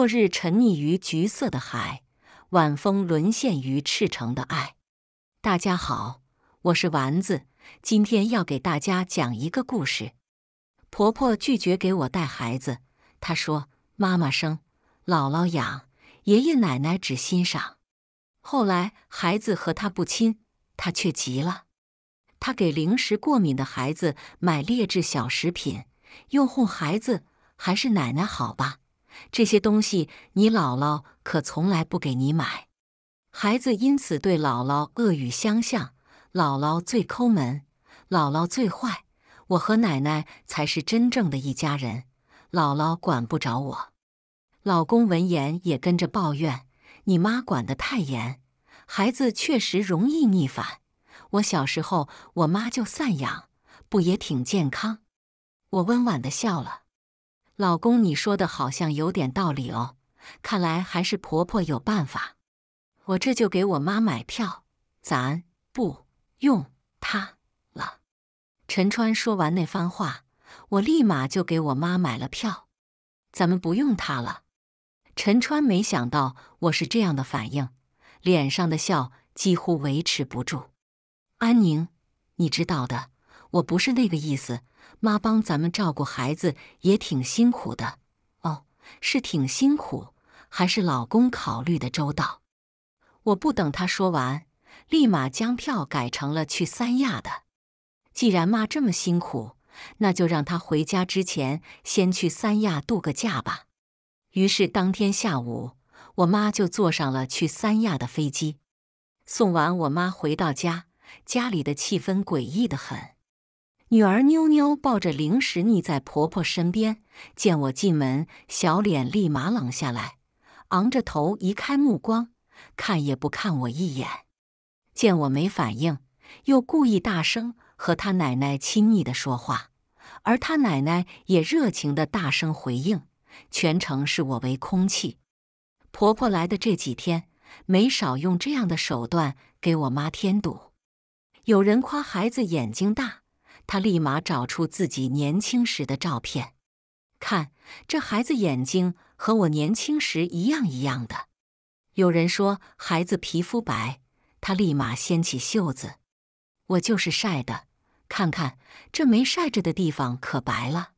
落日沉溺于橘色的海，晚风沦陷于赤诚的爱。大家好，我是丸子，今天要给大家讲一个故事。婆婆拒绝给我带孩子，她说：“妈妈生，姥姥养，爷爷奶奶只欣赏。”后来孩子和她不亲，她却急了。她给零食过敏的孩子买劣质小食品，又哄孩子，还是奶奶好吧？这些东西，你姥姥可从来不给你买。孩子因此对姥姥恶语相向。姥姥最抠门，姥姥最坏。我和奶奶才是真正的一家人。姥姥管不着我。老公闻言也跟着抱怨：“你妈管得太严，孩子确实容易逆反。我小时候我妈就散养，不也挺健康？”我温婉的笑了。老公，你说的好像有点道理哦，看来还是婆婆有办法。我这就给我妈买票，咱不用她了。陈川说完那番话，我立马就给我妈买了票，咱们不用她了。陈川没想到我是这样的反应，脸上的笑几乎维持不住。安宁，你知道的，我不是那个意思。妈帮咱们照顾孩子也挺辛苦的，哦，是挺辛苦，还是老公考虑的周到。我不等他说完，立马将票改成了去三亚的。既然妈这么辛苦，那就让她回家之前先去三亚度个假吧。于是当天下午，我妈就坐上了去三亚的飞机。送完我妈回到家，家里的气氛诡异的很。女儿妞妞抱着零食腻在婆婆身边，见我进门，小脸立马冷下来，昂着头移开目光，看也不看我一眼。见我没反应，又故意大声和她奶奶亲昵的说话，而她奶奶也热情的大声回应，全程视我为空气。婆婆来的这几天，没少用这样的手段给我妈添堵。有人夸孩子眼睛大。他立马找出自己年轻时的照片，看这孩子眼睛和我年轻时一样一样的。有人说孩子皮肤白，他立马掀起袖子，我就是晒的，看看这没晒着的地方可白了。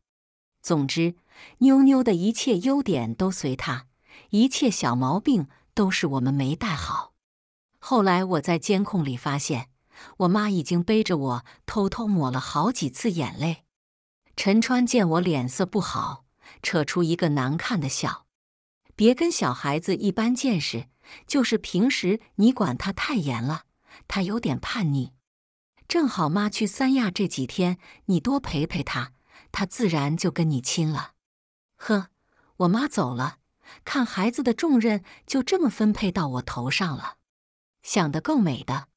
总之，妞妞的一切优点都随他，一切小毛病都是我们没带好。后来我在监控里发现。我妈已经背着我偷偷抹了好几次眼泪。陈川见我脸色不好，扯出一个难看的笑：“别跟小孩子一般见识，就是平时你管他太严了，他有点叛逆。正好妈去三亚这几天，你多陪陪他，他自然就跟你亲了。”呵，我妈走了，看孩子的重任就这么分配到我头上了，想得够美的。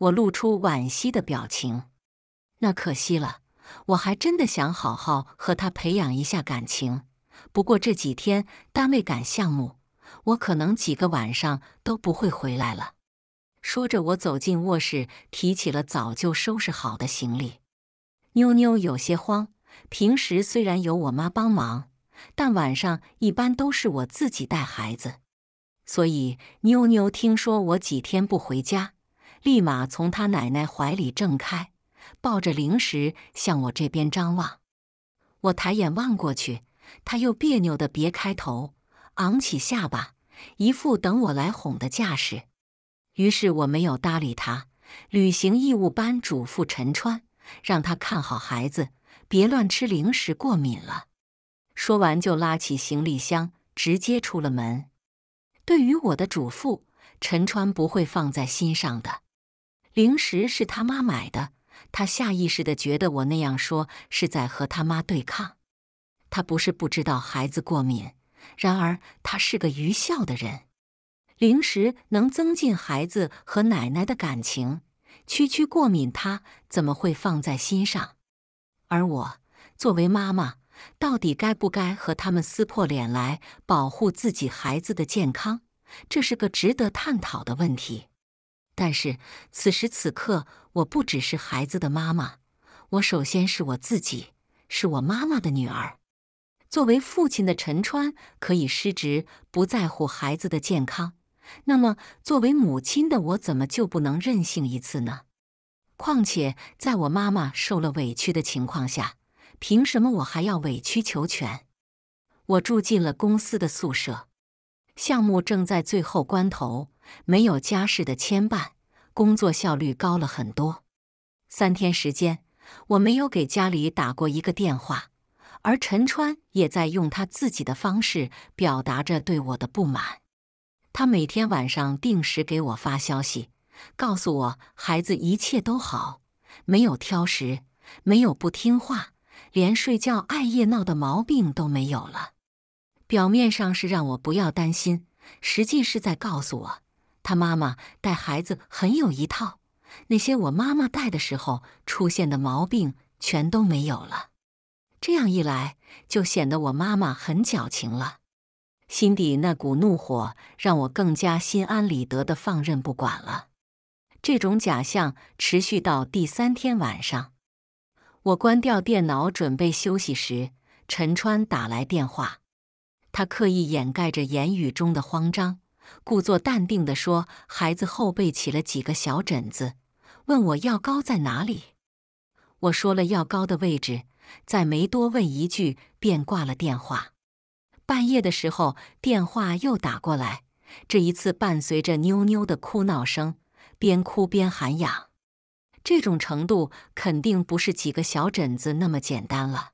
我露出惋惜的表情，那可惜了。我还真的想好好和他培养一下感情。不过这几天单位赶项目，我可能几个晚上都不会回来了。说着，我走进卧室，提起了早就收拾好的行李。妞妞有些慌。平时虽然有我妈帮忙，但晚上一般都是我自己带孩子，所以妞妞听说我几天不回家。立马从他奶奶怀里挣开，抱着零食向我这边张望。我抬眼望过去，他又别扭的别开头，昂起下巴，一副等我来哄的架势。于是我没有搭理他，履行义务般嘱咐陈川，让他看好孩子，别乱吃零食过敏了。说完就拉起行李箱，直接出了门。对于我的嘱咐，陈川不会放在心上的。零食是他妈买的，他下意识的觉得我那样说是在和他妈对抗。他不是不知道孩子过敏，然而他是个愚孝的人。零食能增进孩子和奶奶的感情，区区过敏，他怎么会放在心上？而我作为妈妈，到底该不该和他们撕破脸来保护自己孩子的健康？这是个值得探讨的问题。但是此时此刻，我不只是孩子的妈妈，我首先是我自己，是我妈妈的女儿。作为父亲的陈川可以失职，不在乎孩子的健康，那么作为母亲的我，怎么就不能任性一次呢？况且，在我妈妈受了委屈的情况下，凭什么我还要委曲求全？我住进了公司的宿舍，项目正在最后关头。没有家事的牵绊，工作效率高了很多。三天时间，我没有给家里打过一个电话，而陈川也在用他自己的方式表达着对我的不满。他每天晚上定时给我发消息，告诉我孩子一切都好，没有挑食，没有不听话，连睡觉爱夜闹的毛病都没有了。表面上是让我不要担心，实际是在告诉我。他妈妈带孩子很有一套，那些我妈妈带的时候出现的毛病全都没有了。这样一来，就显得我妈妈很矫情了。心底那股怒火让我更加心安理得的放任不管了。这种假象持续到第三天晚上，我关掉电脑准备休息时，陈川打来电话。他刻意掩盖着言语中的慌张。故作淡定地说：“孩子后背起了几个小疹子，问我药膏在哪里。”我说了药膏的位置，再没多问一句，便挂了电话。半夜的时候，电话又打过来，这一次伴随着妞妞的哭闹声，边哭边喊痒。这种程度肯定不是几个小疹子那么简单了。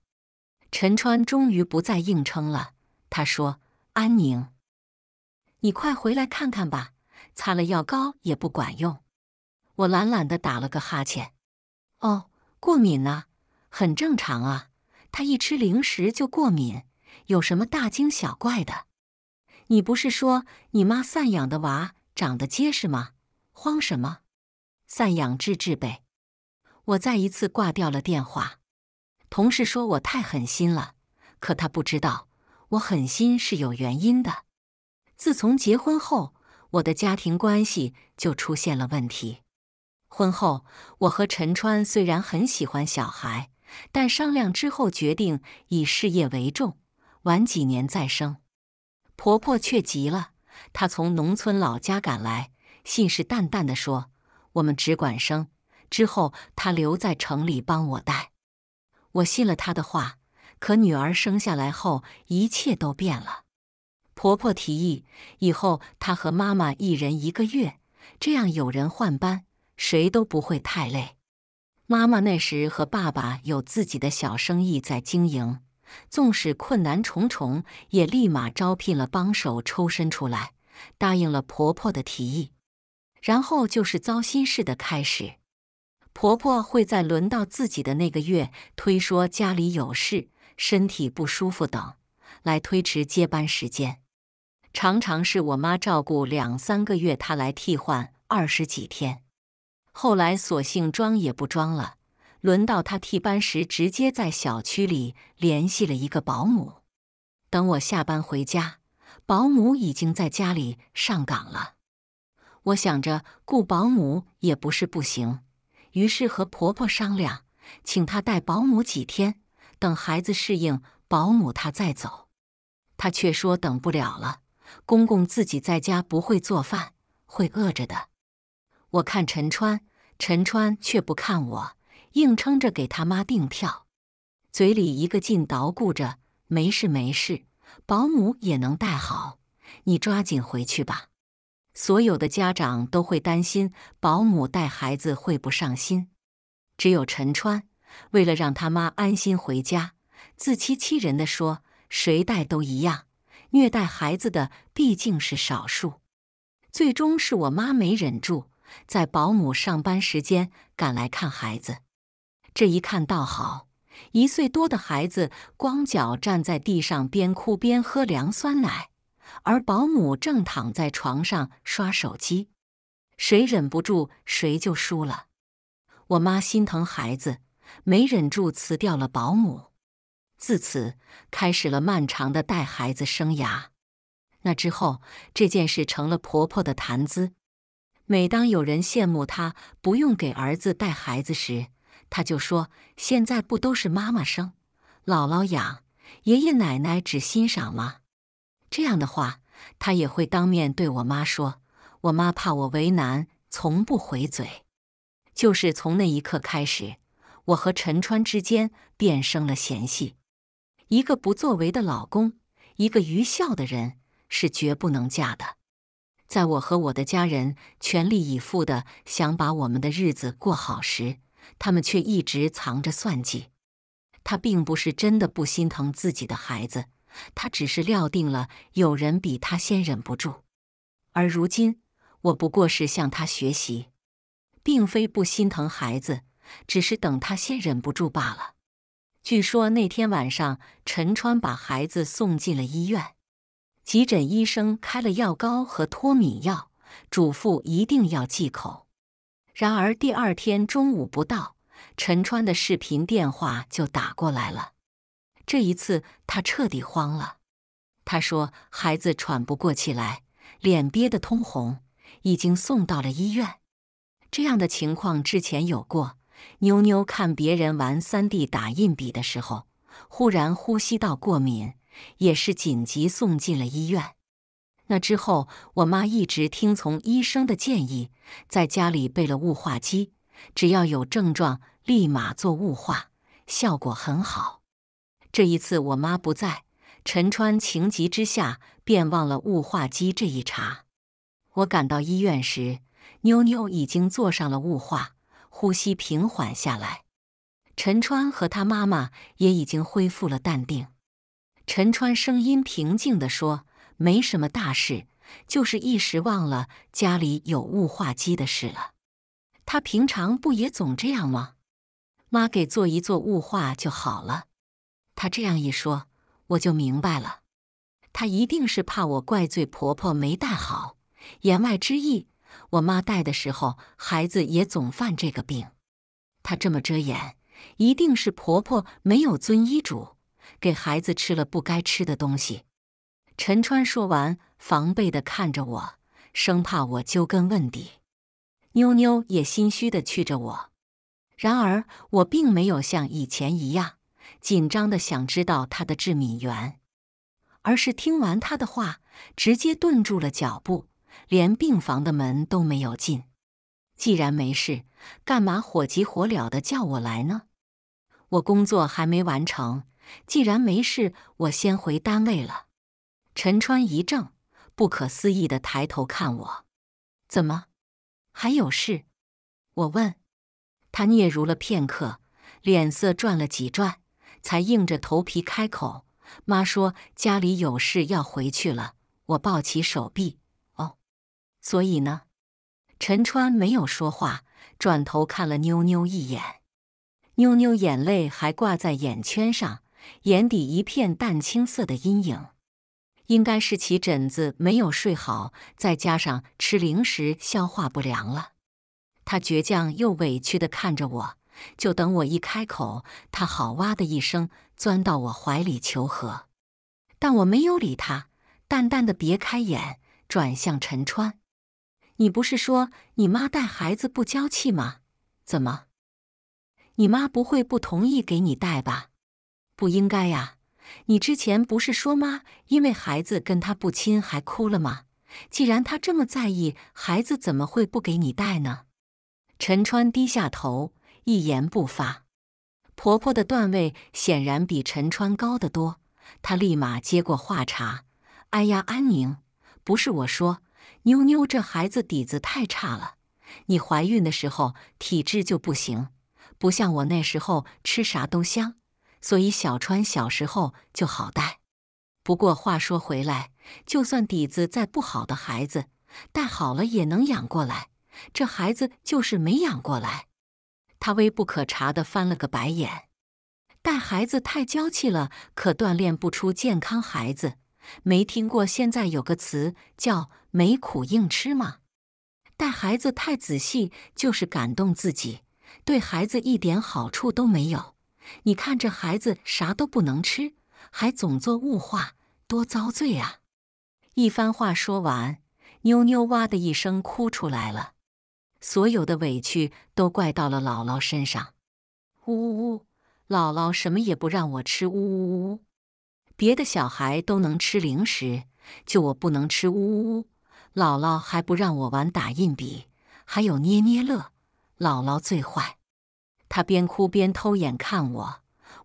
陈川终于不再硬撑了，他说：“安宁。”你快回来看看吧，擦了药膏也不管用。我懒懒的打了个哈欠。哦，过敏啊，很正常啊。他一吃零食就过敏，有什么大惊小怪的？你不是说你妈散养的娃长得结实吗？慌什么？散养治治呗。我再一次挂掉了电话。同事说我太狠心了，可他不知道我狠心是有原因的。自从结婚后，我的家庭关系就出现了问题。婚后，我和陈川虽然很喜欢小孩，但商量之后决定以事业为重，晚几年再生。婆婆却急了，她从农村老家赶来，信誓旦旦的说：“我们只管生。”之后，她留在城里帮我带。我信了她的话，可女儿生下来后，一切都变了。婆婆提议，以后她和妈妈一人一个月，这样有人换班，谁都不会太累。妈妈那时和爸爸有自己的小生意在经营，纵使困难重重，也立马招聘了帮手抽身出来，答应了婆婆的提议。然后就是糟心事的开始，婆婆会在轮到自己的那个月，推说家里有事、身体不舒服等，来推迟接班时间。常常是我妈照顾两三个月，她来替换二十几天。后来索性装也不装了，轮到她替班时，直接在小区里联系了一个保姆。等我下班回家，保姆已经在家里上岗了。我想着雇保姆也不是不行，于是和婆婆商量，请她带保姆几天，等孩子适应保姆她再走。她却说等不了了。公公自己在家不会做饭，会饿着的。我看陈川，陈川却不看我，硬撑着给他妈订票，嘴里一个劲捣鼓着：“没事没事，保姆也能带好，你抓紧回去吧。”所有的家长都会担心保姆带孩子会不上心，只有陈川为了让他妈安心回家，自欺欺人的说：“谁带都一样。”虐待孩子的毕竟是少数，最终是我妈没忍住，在保姆上班时间赶来看孩子。这一看倒好，一岁多的孩子光脚站在地上，边哭边喝凉酸奶，而保姆正躺在床上刷手机。谁忍不住谁就输了。我妈心疼孩子，没忍住辞掉了保姆。自此，开始了漫长的带孩子生涯。那之后，这件事成了婆婆的谈资。每当有人羡慕她不用给儿子带孩子时，她就说：“现在不都是妈妈生，姥姥养，爷爷奶奶只欣赏吗？”这样的话，她也会当面对我妈说。我妈怕我为难，从不回嘴。就是从那一刻开始，我和陈川之间便生了嫌隙。一个不作为的老公，一个愚孝的人是绝不能嫁的。在我和我的家人全力以赴的想把我们的日子过好时，他们却一直藏着算计。他并不是真的不心疼自己的孩子，他只是料定了有人比他先忍不住。而如今，我不过是向他学习，并非不心疼孩子，只是等他先忍不住罢了。据说那天晚上，陈川把孩子送进了医院，急诊医生开了药膏和脱敏药，嘱咐一定要忌口。然而第二天中午不到，陈川的视频电话就打过来了。这一次他彻底慌了。他说：“孩子喘不过气来，脸憋得通红，已经送到了医院。这样的情况之前有过。”妞妞看别人玩 3D 打印笔的时候，忽然呼吸道过敏，也是紧急送进了医院。那之后，我妈一直听从医生的建议，在家里备了雾化机，只要有症状立马做雾化，效果很好。这一次我妈不在，陈川情急之下便忘了雾化机这一茬。我赶到医院时，妞妞已经坐上了雾化。呼吸平缓下来，陈川和他妈妈也已经恢复了淡定。陈川声音平静的说：“没什么大事，就是一时忘了家里有雾化机的事了。他平常不也总这样吗？妈给做一做雾化就好了。”他这样一说，我就明白了，他一定是怕我怪罪婆婆没带好，言外之意。我妈带的时候，孩子也总犯这个病。她这么遮掩，一定是婆婆没有遵医嘱，给孩子吃了不该吃的东西。陈川说完，防备的看着我，生怕我揪根问底。妞妞也心虚的去着我。然而，我并没有像以前一样紧张的想知道她的致敏源，而是听完她的话，直接顿住了脚步。连病房的门都没有进，既然没事，干嘛火急火燎的叫我来呢？我工作还没完成，既然没事，我先回单位了。陈川一怔，不可思议的抬头看我，怎么还有事？我问他，嗫嚅了片刻，脸色转了几转，才硬着头皮开口：“妈说家里有事要回去了。”我抱起手臂。所以呢，陈川没有说话，转头看了妞妞一眼。妞妞眼泪还挂在眼圈上，眼底一片淡青色的阴影，应该是起疹子没有睡好，再加上吃零食消化不良了。他倔强又委屈的看着我，就等我一开口，他好哇的一声钻到我怀里求和。但我没有理他，淡淡的别开眼，转向陈川。你不是说你妈带孩子不娇气吗？怎么？你妈不会不同意给你带吧？不应该呀！你之前不是说妈因为孩子跟她不亲还哭了吗？既然她这么在意孩子，怎么会不给你带呢？陈川低下头，一言不发。婆婆的段位显然比陈川高得多，她立马接过话茬：“哎呀，安宁，不是我说。”妞妞这孩子底子太差了，你怀孕的时候体质就不行，不像我那时候吃啥都香，所以小川小时候就好带。不过话说回来，就算底子再不好的孩子，带好了也能养过来，这孩子就是没养过来。他微不可察的翻了个白眼，带孩子太娇气了，可锻炼不出健康孩子。没听过？现在有个词叫“没苦硬吃”吗？带孩子太仔细就是感动自己，对孩子一点好处都没有。你看这孩子啥都不能吃，还总做雾化，多遭罪啊！一番话说完，妞妞哇的一声哭出来了，所有的委屈都怪到了姥姥身上。呜呜，姥姥什么也不让我吃，呜呜呜。别的小孩都能吃零食，就我不能吃。呜呜呜！姥姥还不让我玩打印笔，还有捏捏乐。姥姥最坏，她边哭边偷眼看我，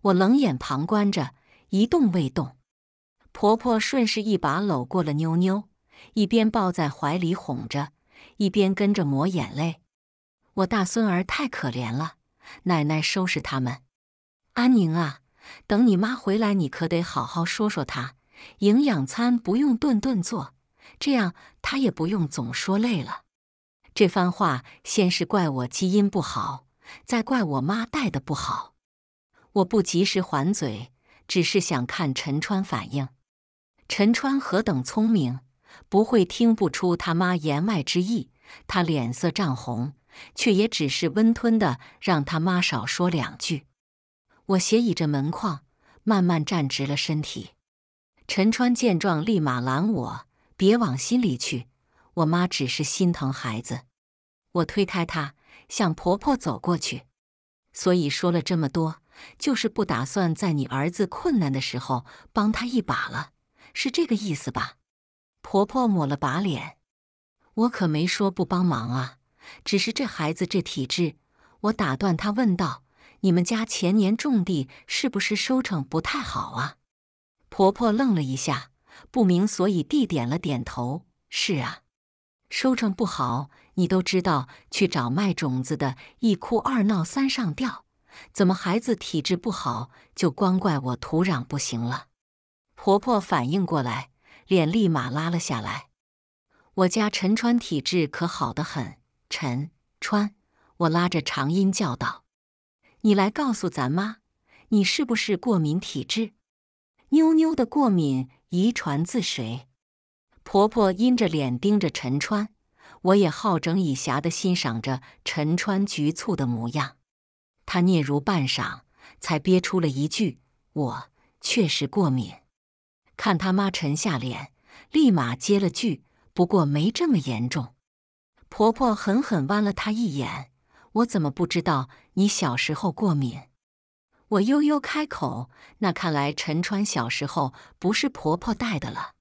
我冷眼旁观着，一动未动。婆婆顺势一把搂过了妞妞，一边抱在怀里哄着，一边跟着抹眼泪。我大孙儿太可怜了，奶奶收拾他们，安宁啊！等你妈回来，你可得好好说说她。营养餐不用顿顿做，这样她也不用总说累了。这番话先是怪我基因不好，再怪我妈带的不好。我不及时还嘴，只是想看陈川反应。陈川何等聪明，不会听不出他妈言外之意。他脸色涨红，却也只是温吞的让他妈少说两句。我斜倚着门框，慢慢站直了身体。陈川见状，立马拦我：“别往心里去，我妈只是心疼孩子。”我推开他，向婆婆走过去。所以说了这么多，就是不打算在你儿子困难的时候帮他一把了，是这个意思吧？婆婆抹了把脸：“我可没说不帮忙啊，只是这孩子这体质……”我打断他，问道。你们家前年种地是不是收成不太好啊？婆婆愣了一下，不明所以地点了点头。是啊，收成不好，你都知道去找卖种子的，一哭二闹三上吊。怎么孩子体质不好，就光怪我土壤不行了？婆婆反应过来，脸立马拉了下来。我家陈川体质可好得很，陈川，我拉着长音叫道。你来告诉咱妈，你是不是过敏体质？妞妞的过敏遗传自谁？婆婆阴着脸盯着陈川，我也好整以暇的欣赏着陈川局促的模样。他嗫嚅半晌，才憋出了一句：“我确实过敏。”看他妈沉下脸，立马接了句：“不过没这么严重。”婆婆狠狠剜了他一眼。我怎么不知道你小时候过敏？我悠悠开口。那看来陈川小时候不是婆婆带的了，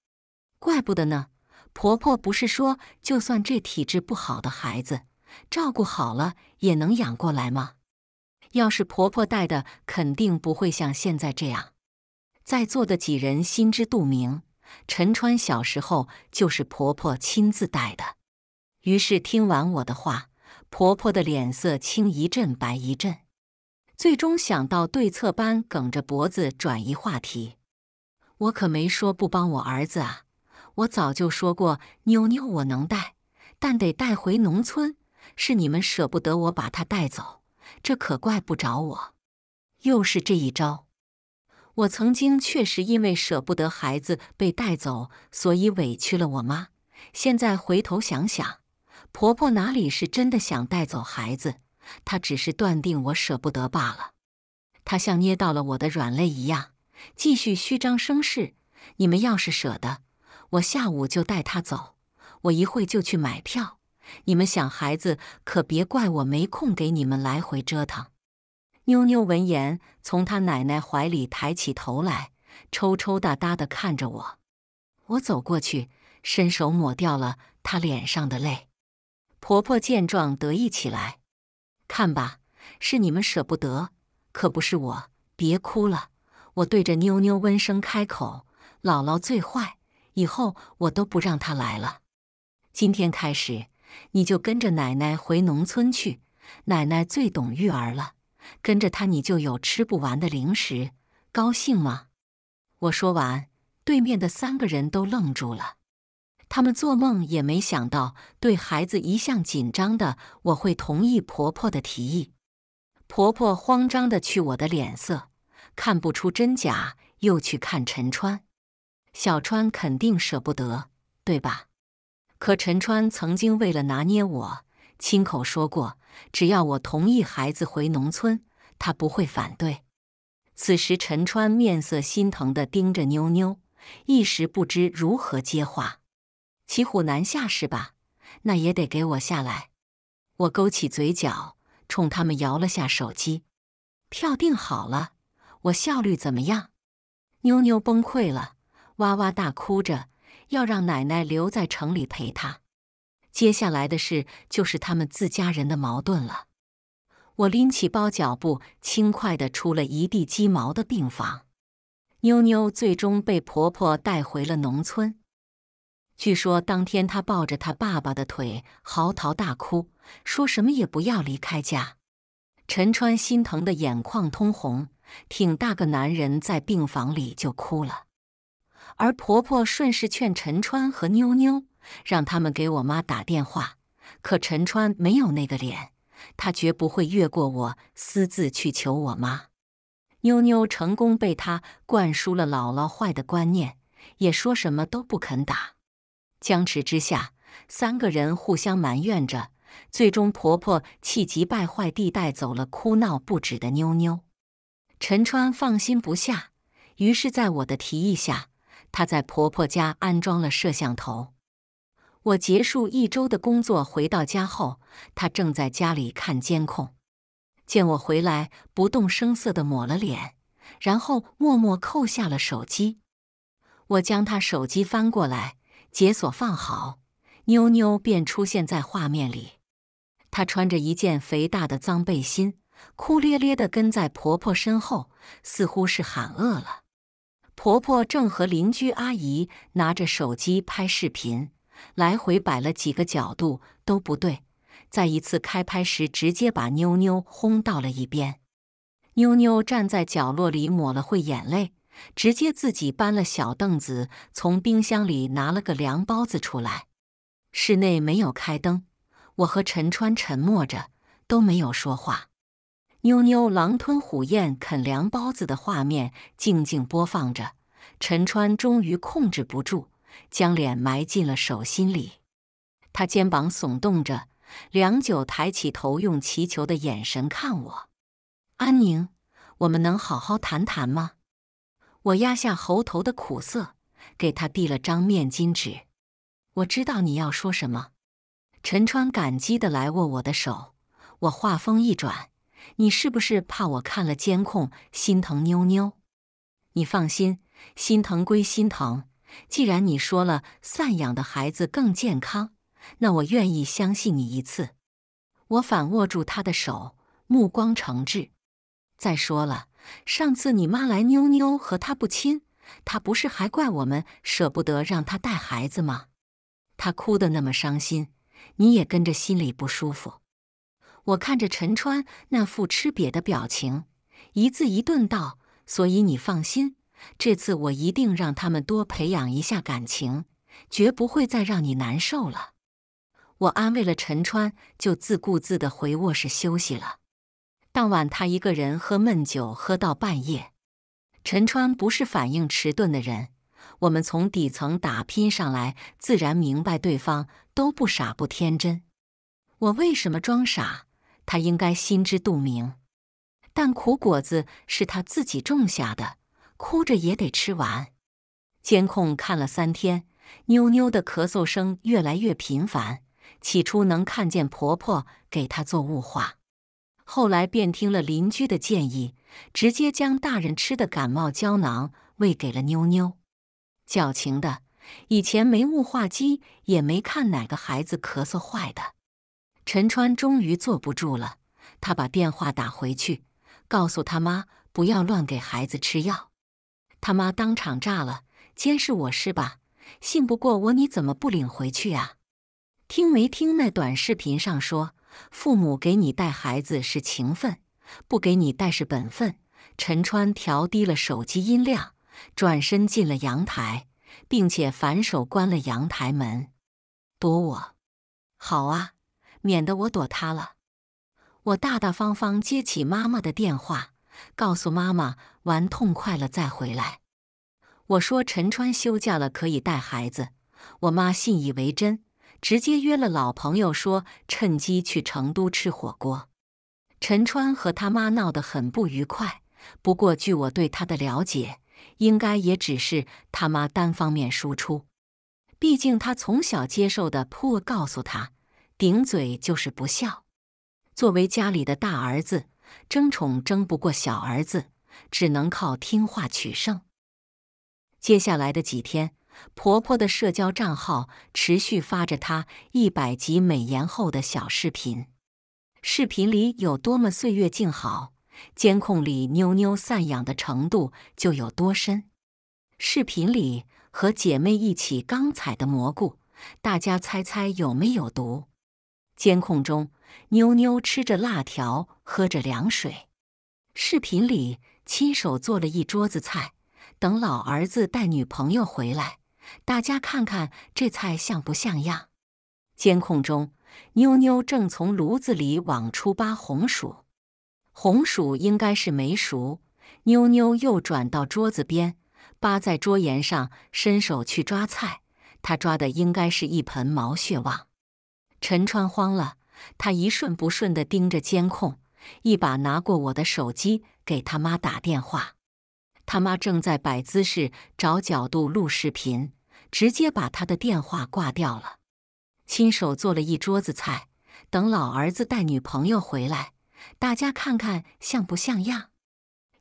怪不得呢。婆婆不是说，就算这体质不好的孩子，照顾好了也能养过来吗？要是婆婆带的，肯定不会像现在这样。在座的几人心知肚明，陈川小时候就是婆婆亲自带的。于是听完我的话。婆婆的脸色青一阵白一阵，最终想到对策般梗着脖子转移话题：“我可没说不帮我儿子啊！我早就说过，妞妞我能带，但得带回农村。是你们舍不得我把她带走，这可怪不着我。又是这一招，我曾经确实因为舍不得孩子被带走，所以委屈了我妈。现在回头想想。”婆婆哪里是真的想带走孩子，她只是断定我舍不得罢了。她像捏到了我的软肋一样，继续虚张声势。你们要是舍得，我下午就带她走。我一会就去买票。你们想孩子，可别怪我没空给你们来回折腾。妞妞闻言，从她奶奶怀里抬起头来，抽抽搭搭的看着我。我走过去，伸手抹掉了她脸上的泪。婆婆见状得意起来，看吧，是你们舍不得，可不是我。别哭了，我对着妞妞温声开口：“姥姥最坏，以后我都不让她来了。今天开始，你就跟着奶奶回农村去。奶奶最懂育儿了，跟着她，你就有吃不完的零食，高兴吗？”我说完，对面的三个人都愣住了。他们做梦也没想到，对孩子一向紧张的我会同意婆婆的提议。婆婆慌张的去我的脸色，看不出真假，又去看陈川。小川肯定舍不得，对吧？可陈川曾经为了拿捏我，亲口说过，只要我同意孩子回农村，他不会反对。此时，陈川面色心疼的盯着妞妞，一时不知如何接话。骑虎难下是吧？那也得给我下来。我勾起嘴角，冲他们摇了下手机，票订好了。我效率怎么样？妞妞崩溃了，哇哇大哭着，要让奶奶留在城里陪她。接下来的事就是他们自家人的矛盾了。我拎起包，脚步轻快地出了一地鸡毛的病房。妞妞最终被婆婆带回了农村。据说当天他抱着他爸爸的腿嚎啕大哭，说什么也不要离开家。陈川心疼的眼眶通红，挺大个男人在病房里就哭了。而婆婆顺势劝陈川和妞妞，让他们给我妈打电话。可陈川没有那个脸，他绝不会越过我私自去求我妈。妞妞成功被他灌输了姥姥坏的观念，也说什么都不肯打。僵持之下，三个人互相埋怨着，最终婆婆气急败坏地带走了哭闹不止的妞妞。陈川放心不下，于是在我的提议下，他在婆婆家安装了摄像头。我结束一周的工作回到家后，他正在家里看监控，见我回来，不动声色地抹了脸，然后默默扣下了手机。我将他手机翻过来。解锁放好，妞妞便出现在画面里。她穿着一件肥大的脏背心，哭咧咧的跟在婆婆身后，似乎是喊饿了。婆婆正和邻居阿姨拿着手机拍视频，来回摆了几个角度都不对，在一次开拍时直接把妞妞轰到了一边。妞妞站在角落里抹了会眼泪。直接自己搬了小凳子，从冰箱里拿了个凉包子出来。室内没有开灯，我和陈川沉默着，都没有说话。妞妞狼吞虎咽啃凉包子的画面静静播放着。陈川终于控制不住，将脸埋进了手心里，他肩膀耸动着，良久抬起头，用祈求的眼神看我：“安宁，我们能好好谈谈吗？”我压下喉头的苦涩，给他递了张面巾纸。我知道你要说什么。陈川感激的来握我的手。我话锋一转：“你是不是怕我看了监控心疼妞妞？”你放心，心疼归心疼，既然你说了散养的孩子更健康，那我愿意相信你一次。我反握住他的手，目光诚挚。再说了。上次你妈来，妞妞和她不亲，她不是还怪我们舍不得让她带孩子吗？她哭得那么伤心，你也跟着心里不舒服。我看着陈川那副吃瘪的表情，一字一顿道：“所以你放心，这次我一定让他们多培养一下感情，绝不会再让你难受了。”我安慰了陈川，就自顾自的回卧室休息了。当晚，他一个人喝闷酒，喝到半夜。陈川不是反应迟钝的人，我们从底层打拼上来，自然明白对方都不傻不天真。我为什么装傻？他应该心知肚明。但苦果子是他自己种下的，哭着也得吃完。监控看了三天，妞妞的咳嗽声越来越频繁，起初能看见婆婆给她做雾化。后来便听了邻居的建议，直接将大人吃的感冒胶囊喂给了妞妞。矫情的，以前没雾化机，也没看哪个孩子咳嗽坏的。陈川终于坐不住了，他把电话打回去，告诉他妈不要乱给孩子吃药。他妈当场炸了：“监视我是吧？信不过我，你怎么不领回去啊？听没听那短视频上说？”父母给你带孩子是情分，不给你带是本分。陈川调低了手机音量，转身进了阳台，并且反手关了阳台门，躲我。好啊，免得我躲他了。我大大方方接起妈妈的电话，告诉妈妈玩痛快了再回来。我说陈川休假了可以带孩子，我妈信以为真。直接约了老朋友，说趁机去成都吃火锅。陈川和他妈闹得很不愉快，不过据我对他的了解，应该也只是他妈单方面输出。毕竟他从小接受的破告诉他，顶嘴就是不孝。作为家里的大儿子，争宠争不过小儿子，只能靠听话取胜。接下来的几天。婆婆的社交账号持续发着她一百集美颜后的小视频，视频里有多么岁月静好，监控里妞妞散养的程度就有多深。视频里和姐妹一起刚采的蘑菇，大家猜猜有没有毒？监控中妞妞吃着辣条，喝着凉水。视频里亲手做了一桌子菜，等老儿子带女朋友回来。大家看看这菜像不像样？监控中，妞妞正从炉子里往出扒红薯，红薯应该是没熟。妞妞又转到桌子边，扒在桌沿上，伸手去抓菜。她抓的应该是一盆毛血旺。陈川慌了，他一瞬不瞬地盯着监控，一把拿过我的手机给他妈打电话。他妈正在摆姿势、找角度录视频。直接把他的电话挂掉了，亲手做了一桌子菜，等老儿子带女朋友回来，大家看看像不像样？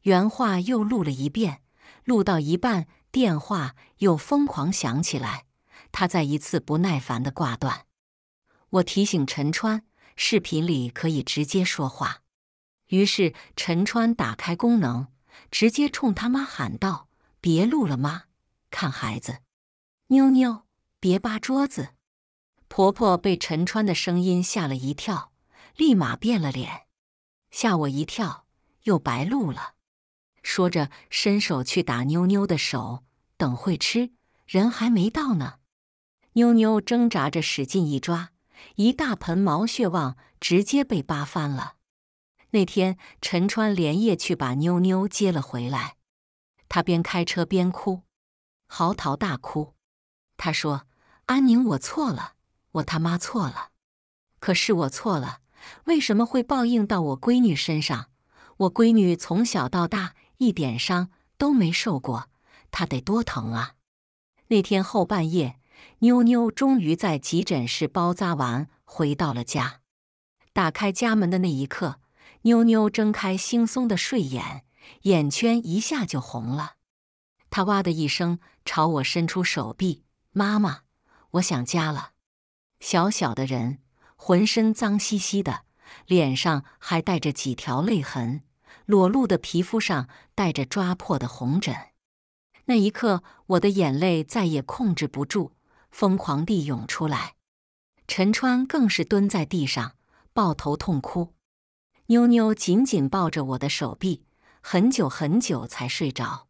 原话又录了一遍，录到一半，电话又疯狂响起来，他在一次不耐烦的挂断。我提醒陈川，视频里可以直接说话。于是陈川打开功能，直接冲他妈喊道：“别录了，妈，看孩子。”妞妞，别扒桌子！婆婆被陈川的声音吓了一跳，立马变了脸，吓我一跳，又白录了。说着，伸手去打妞妞的手。等会吃，人还没到呢。妞妞挣扎着，使劲一抓，一大盆毛血旺直接被扒翻了。那天，陈川连夜去把妞妞接了回来，他边开车边哭，嚎啕大哭。他说：“安宁，我错了，我他妈错了！可是我错了，为什么会报应到我闺女身上？我闺女从小到大一点伤都没受过，她得多疼啊！”那天后半夜，妞妞终于在急诊室包扎完，回到了家。打开家门的那一刻，妞妞睁开惺忪的睡眼，眼圈一下就红了。她哇的一声朝我伸出手臂。妈妈，我想家了。小小的人，浑身脏兮兮的，脸上还带着几条泪痕，裸露的皮肤上带着抓破的红疹。那一刻，我的眼泪再也控制不住，疯狂地涌出来。陈川更是蹲在地上，抱头痛哭。妞妞紧紧抱着我的手臂，很久很久才睡着。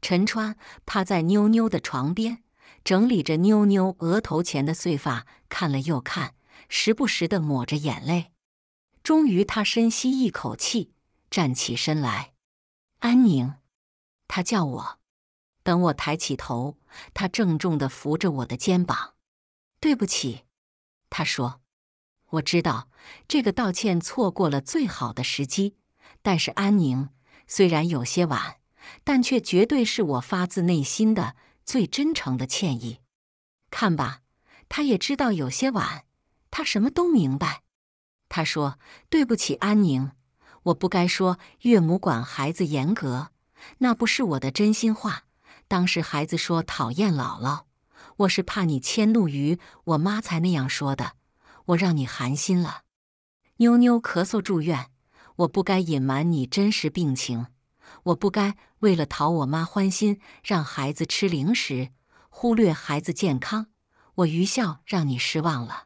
陈川趴在妞妞的床边。整理着妞妞额头前的碎发，看了又看，时不时的抹着眼泪。终于，他深吸一口气，站起身来。安宁，他叫我。等我抬起头，他郑重的扶着我的肩膀。对不起，他说。我知道这个道歉错过了最好的时机，但是安宁，虽然有些晚，但却绝对是我发自内心的。最真诚的歉意，看吧，他也知道有些晚，他什么都明白。他说：“对不起，安宁，我不该说岳母管孩子严格，那不是我的真心话。当时孩子说讨厌姥姥，我是怕你迁怒于我妈才那样说的，我让你寒心了。妞妞咳嗽住院，我不该隐瞒你真实病情。”我不该为了讨我妈欢心让孩子吃零食，忽略孩子健康。我愚孝，让你失望了。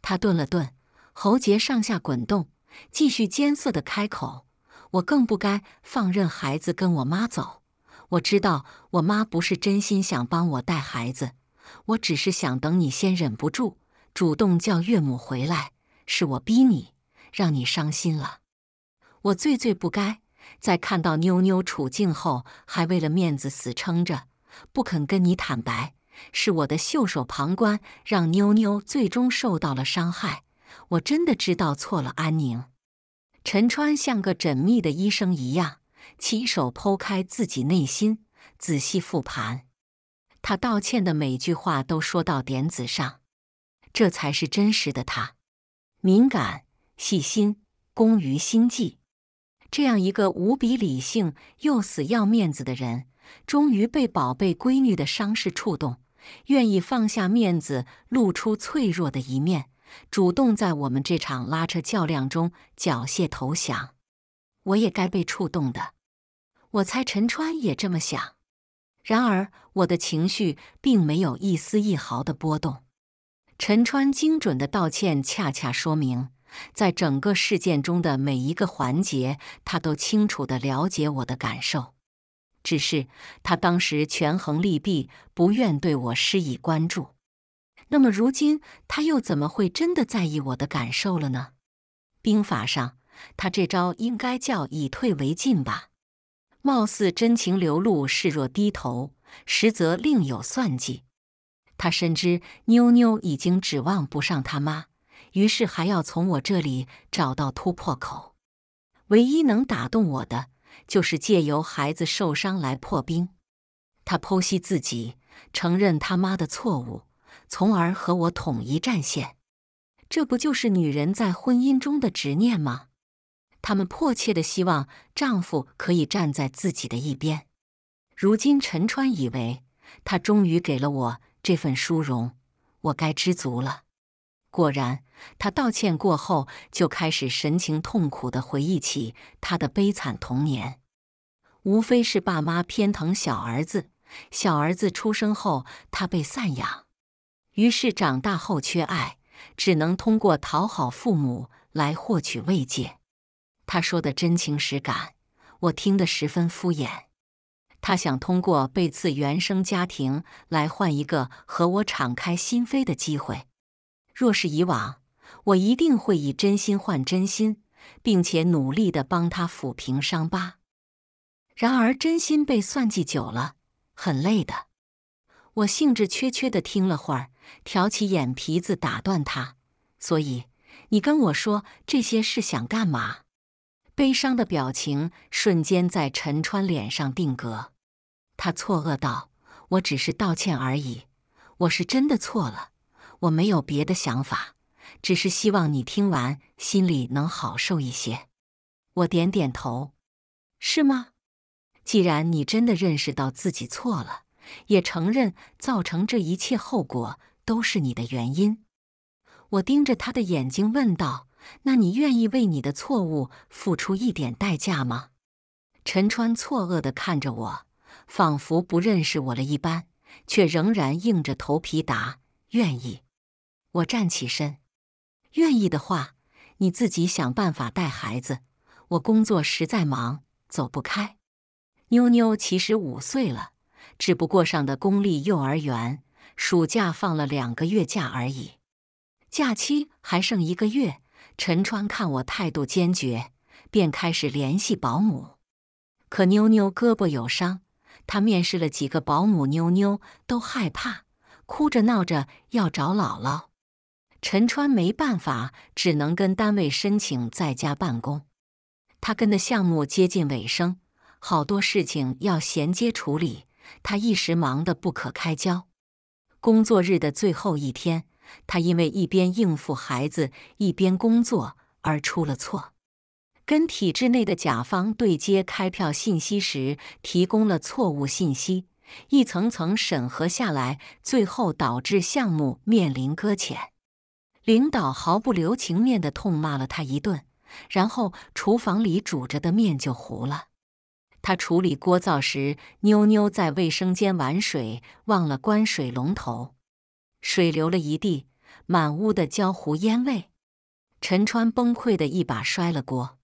他顿了顿，喉结上下滚动，继续艰涩的开口：“我更不该放任孩子跟我妈走。我知道我妈不是真心想帮我带孩子，我只是想等你先忍不住，主动叫岳母回来。是我逼你，让你伤心了。我最最不该。”在看到妞妞处境后，还为了面子死撑着，不肯跟你坦白。是我的袖手旁观，让妞妞最终受到了伤害。我真的知道错了，安宁。陈川像个缜密的医生一样，亲手剖开自己内心，仔细复盘。他道歉的每句话都说到点子上，这才是真实的他。敏感、细心、工于心计。这样一个无比理性又死要面子的人，终于被宝贝闺女的伤势触动，愿意放下面子，露出脆弱的一面，主动在我们这场拉扯较量中缴械投降。我也该被触动的，我猜陈川也这么想。然而我的情绪并没有一丝一毫的波动。陈川精准的道歉，恰恰说明。在整个事件中的每一个环节，他都清楚地了解我的感受。只是他当时权衡利弊，不愿对我施以关注。那么如今，他又怎么会真的在意我的感受了呢？兵法上，他这招应该叫以退为进吧？貌似真情流露，示若低头，实则另有算计。他深知妞妞已经指望不上他妈。于是还要从我这里找到突破口。唯一能打动我的，就是借由孩子受伤来破冰。他剖析自己，承认他妈的错误，从而和我统一战线。这不就是女人在婚姻中的执念吗？她们迫切的希望丈夫可以站在自己的一边。如今陈川以为，他终于给了我这份殊荣，我该知足了。果然，他道歉过后就开始神情痛苦地回忆起他的悲惨童年，无非是爸妈偏疼小儿子，小儿子出生后他被散养，于是长大后缺爱，只能通过讨好父母来获取慰藉。他说的真情实感，我听得十分敷衍。他想通过被刺原生家庭来换一个和我敞开心扉的机会。若是以往，我一定会以真心换真心，并且努力的帮他抚平伤疤。然而，真心被算计久了，很累的。我兴致缺缺的听了会儿，挑起眼皮子打断他。所以，你跟我说这些是想干嘛？悲伤的表情瞬间在陈川脸上定格。他错愕道：“我只是道歉而已，我是真的错了。”我没有别的想法，只是希望你听完心里能好受一些。我点点头，是吗？既然你真的认识到自己错了，也承认造成这一切后果都是你的原因，我盯着他的眼睛问道：“那你愿意为你的错误付出一点代价吗？”陈川错愕的看着我，仿佛不认识我了一般，却仍然硬着头皮答：“愿意。”我站起身，愿意的话，你自己想办法带孩子。我工作实在忙，走不开。妞妞其实五岁了，只不过上的公立幼儿园，暑假放了两个月假而已。假期还剩一个月，陈川看我态度坚决，便开始联系保姆。可妞妞胳膊有伤，他面试了几个保姆，妞妞都害怕，哭着闹着要找姥姥。陈川没办法，只能跟单位申请在家办公。他跟的项目接近尾声，好多事情要衔接处理，他一时忙得不可开交。工作日的最后一天，他因为一边应付孩子，一边工作而出了错，跟体制内的甲方对接开票信息时提供了错误信息，一层层审核下来，最后导致项目面临搁浅。领导毫不留情面地痛骂了他一顿，然后厨房里煮着的面就糊了。他处理锅灶时，妞妞在卫生间玩水，忘了关水龙头，水流了一地，满屋的焦糊烟味。陈川崩溃的一把摔了锅，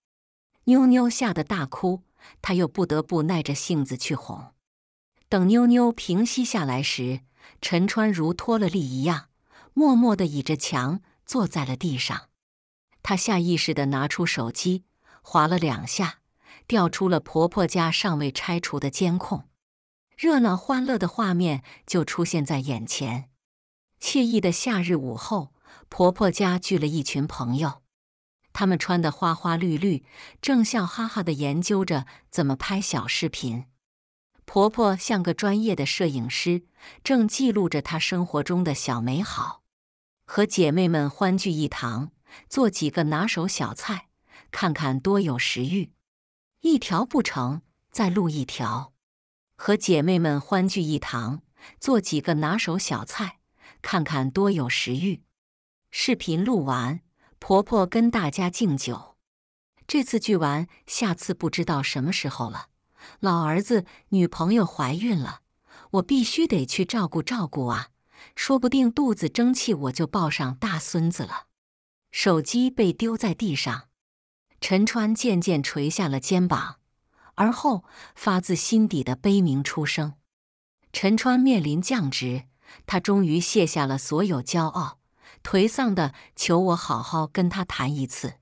妞妞吓得大哭，他又不得不耐着性子去哄。等妞妞平息下来时，陈川如脱了力一样。默默地倚着墙坐在了地上，她下意识地拿出手机，划了两下，调出了婆婆家尚未拆除的监控。热闹欢乐的画面就出现在眼前。惬意的夏日午后，婆婆家聚了一群朋友，他们穿得花花绿绿，正笑哈哈地研究着怎么拍小视频。婆婆像个专业的摄影师，正记录着她生活中的小美好。和姐妹们欢聚一堂，做几个拿手小菜，看看多有食欲。一条不成，再录一条。和姐妹们欢聚一堂，做几个拿手小菜，看看多有食欲。视频录完，婆婆跟大家敬酒。这次聚完，下次不知道什么时候了。老儿子女朋友怀孕了，我必须得去照顾照顾啊。说不定肚子争气，我就抱上大孙子了。手机被丢在地上，陈川渐渐垂下了肩膀，而后发自心底的悲鸣出声。陈川面临降职，他终于卸下了所有骄傲，颓丧的求我好好跟他谈一次。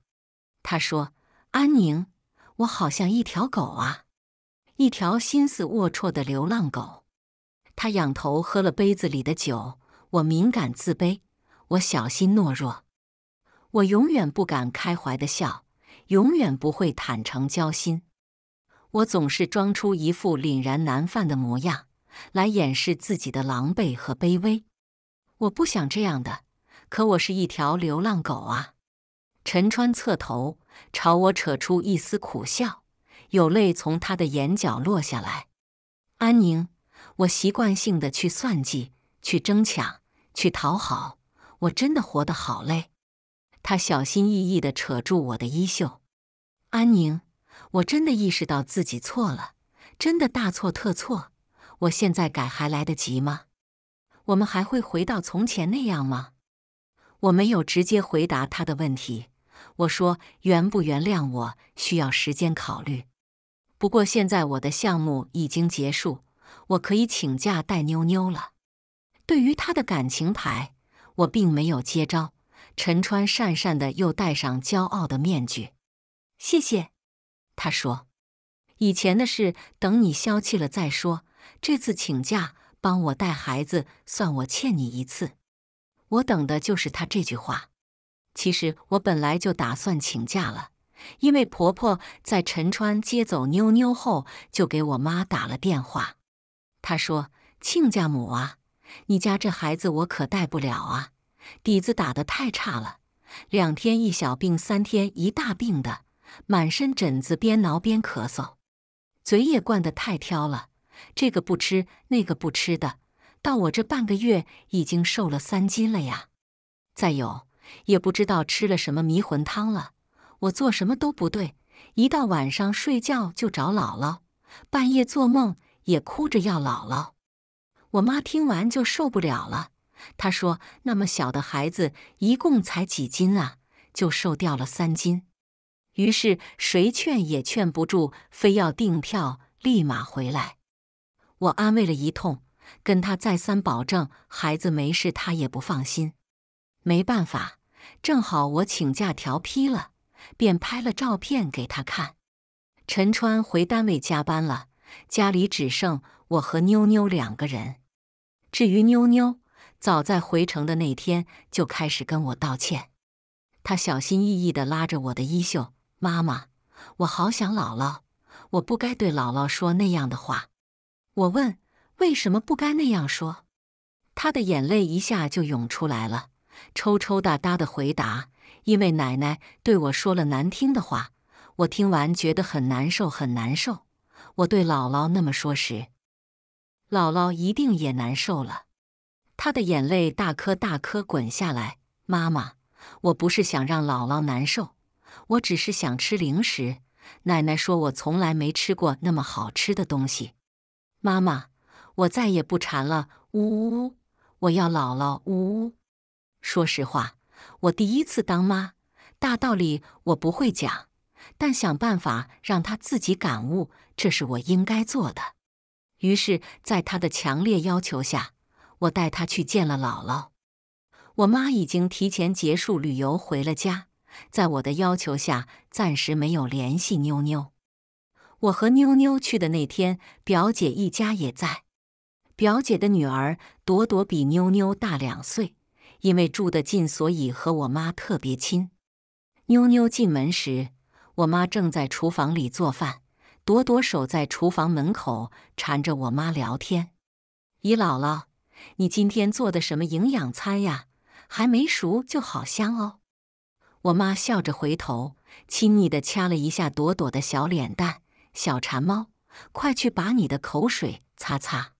他说：“安宁，我好像一条狗啊，一条心思龌龊的流浪狗。”他仰头喝了杯子里的酒。我敏感自卑，我小心懦弱，我永远不敢开怀的笑，永远不会坦诚交心，我总是装出一副凛然难犯的模样来掩饰自己的狼狈和卑微。我不想这样的，可我是一条流浪狗啊！陈川侧头朝我扯出一丝苦笑，有泪从他的眼角落下来。安宁，我习惯性的去算计，去争抢。去讨好，我真的活得好累。他小心翼翼地扯住我的衣袖，安宁，我真的意识到自己错了，真的大错特错。我现在改还来得及吗？我们还会回到从前那样吗？我没有直接回答他的问题，我说原不原谅我需要时间考虑。不过现在我的项目已经结束，我可以请假带妞妞了。对于他的感情牌，我并没有接招。陈川讪讪的又戴上骄傲的面具。谢谢，他说：“以前的事等你消气了再说。这次请假帮我带孩子，算我欠你一次。”我等的就是他这句话。其实我本来就打算请假了，因为婆婆在陈川接走妞妞后，就给我妈打了电话。她说：“亲家母啊。”你家这孩子我可带不了啊，底子打得太差了，两天一小病，三天一大病的，满身疹子，边挠边咳嗽，嘴也惯得太挑了，这个不吃那个不吃的，到我这半个月已经瘦了三斤了呀。再有也不知道吃了什么迷魂汤了，我做什么都不对，一到晚上睡觉就找姥姥，半夜做梦也哭着要姥姥。我妈听完就受不了了，她说：“那么小的孩子，一共才几斤啊，就瘦掉了三斤。”于是谁劝也劝不住，非要订票立马回来。我安慰了一通，跟他再三保证孩子没事，他也不放心。没办法，正好我请假调批了，便拍了照片给他看。陈川回单位加班了，家里只剩我和妞妞两个人。至于妞妞，早在回城的那天就开始跟我道歉。她小心翼翼的拉着我的衣袖：“妈妈，我好想姥姥，我不该对姥姥说那样的话。”我问：“为什么不该那样说？”她的眼泪一下就涌出来了，抽抽搭搭的回答：“因为奶奶对我说了难听的话。”我听完觉得很难受，很难受。我对姥姥那么说时。姥姥一定也难受了，她的眼泪大颗大颗滚下来。妈妈，我不是想让姥姥难受，我只是想吃零食。奶奶说，我从来没吃过那么好吃的东西。妈妈，我再也不馋了。呜呜呜，我要姥姥。呜呜。说实话，我第一次当妈，大道理我不会讲，但想办法让她自己感悟，这是我应该做的。于是，在他的强烈要求下，我带他去见了姥姥。我妈已经提前结束旅游回了家，在我的要求下，暂时没有联系妞妞。我和妞妞去的那天，表姐一家也在。表姐的女儿朵朵比妞妞大两岁，因为住得近，所以和我妈特别亲。妞妞进门时，我妈正在厨房里做饭。朵朵守在厨房门口，缠着我妈聊天：“姨姥姥，你今天做的什么营养餐呀？还没熟就好香哦！”我妈笑着回头，亲昵地掐了一下朵朵的小脸蛋：“小馋猫，快去把你的口水擦擦。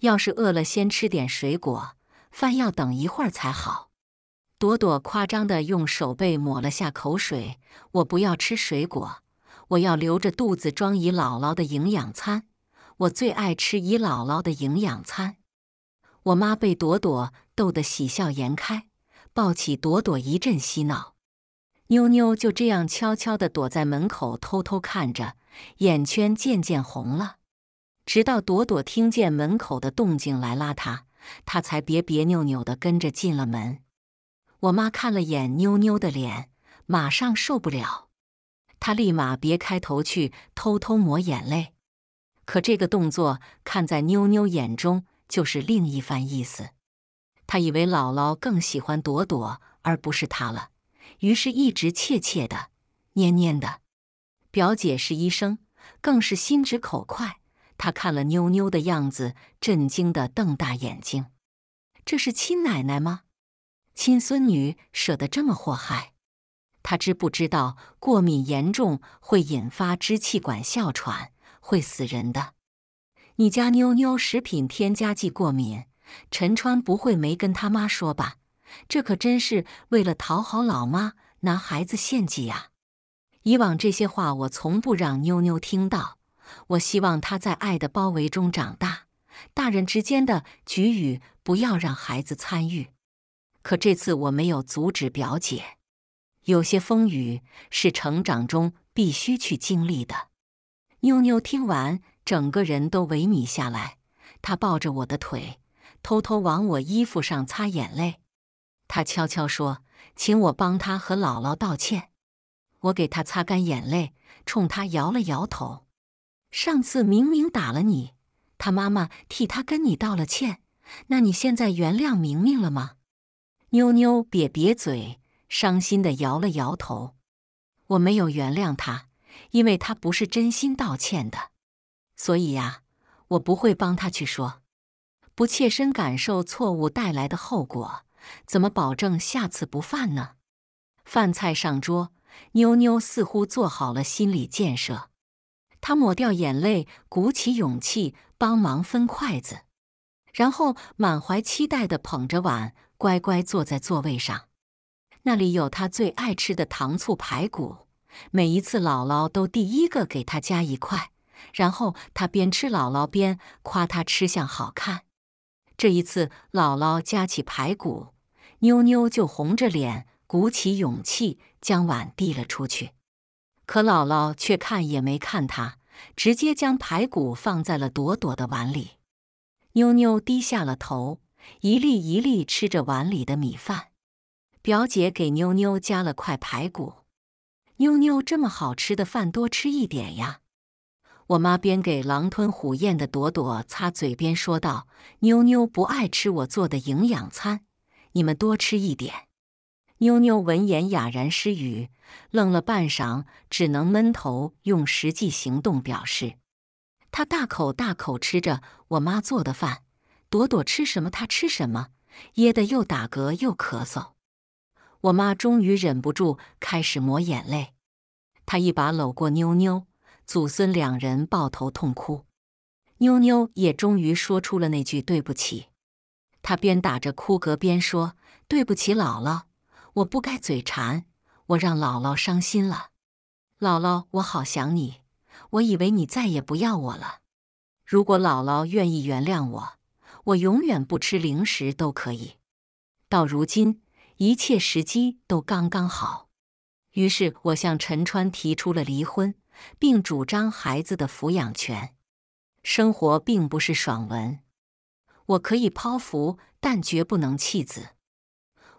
要是饿了，先吃点水果，饭要等一会儿才好。”朵朵夸张地用手背抹了下口水：“我不要吃水果。”我要留着肚子装姨姥姥的营养餐，我最爱吃姨姥姥的营养餐。我妈被朵朵逗得喜笑颜开，抱起朵朵一阵嬉闹。妞妞就这样悄悄地躲在门口，偷偷看着，眼圈渐渐红了。直到朵朵听见门口的动静来拉她，她才别别扭扭地跟着进了门。我妈看了眼妞妞的脸，马上受不了。他立马别开头去偷偷抹眼泪，可这个动作看在妞妞眼中就是另一番意思。他以为姥姥更喜欢朵朵而不是他了，于是一直怯怯的、蔫蔫的。表姐是医生，更是心直口快。她看了妞妞的样子，震惊的瞪大眼睛：“这是亲奶奶吗？亲孙女舍得这么祸害？”他知不知道过敏严重会引发支气管哮喘，会死人的？你家妞妞食品添加剂过敏，陈川不会没跟他妈说吧？这可真是为了讨好老妈拿孩子献祭啊！以往这些话我从不让妞妞听到，我希望她在爱的包围中长大。大人之间的龃语不要让孩子参与。可这次我没有阻止表姐。有些风雨是成长中必须去经历的。妞妞听完整个人都萎靡下来，她抱着我的腿，偷偷往我衣服上擦眼泪。她悄悄说：“请我帮她和姥姥道歉。”我给她擦干眼泪，冲她摇了摇头。上次明明打了你，他妈妈替他跟你道了歉，那你现在原谅明明了吗？妞妞瘪瘪嘴。伤心地摇了摇头，我没有原谅他，因为他不是真心道歉的，所以呀，我不会帮他去说。不切身感受错误带来的后果，怎么保证下次不犯呢？饭菜上桌，妞妞似乎做好了心理建设，她抹掉眼泪，鼓起勇气帮忙分筷子，然后满怀期待地捧着碗，乖乖坐在座位上。那里有他最爱吃的糖醋排骨，每一次姥姥都第一个给他夹一块，然后他边吃姥姥边夸他吃相好看。这一次，姥姥夹起排骨，妞妞就红着脸鼓起勇气将碗递了出去。可姥姥却看也没看她，直接将排骨放在了朵朵的碗里。妞妞低下了头，一粒一粒吃着碗里的米饭。表姐给妞妞夹了块排骨，妞妞这么好吃的饭，多吃一点呀！我妈边给狼吞虎咽的朵朵擦嘴边说道：“妞妞不爱吃我做的营养餐，你们多吃一点。”妞妞闻言哑然失语，愣了半晌，只能闷头用实际行动表示。她大口大口吃着我妈做的饭，朵朵吃什么她吃什么，噎得又打嗝又咳嗽。我妈终于忍不住开始抹眼泪，她一把搂过妞妞，祖孙两人抱头痛哭。妞妞也终于说出了那句对不起。她边打着哭嗝边说：“对不起，姥姥，我不该嘴馋，我让姥姥伤心了。姥姥，我好想你，我以为你再也不要我了。如果姥姥愿意原谅我，我永远不吃零食都可以。到如今。”一切时机都刚刚好，于是我向陈川提出了离婚，并主张孩子的抚养权。生活并不是爽文，我可以抛夫，但绝不能弃子。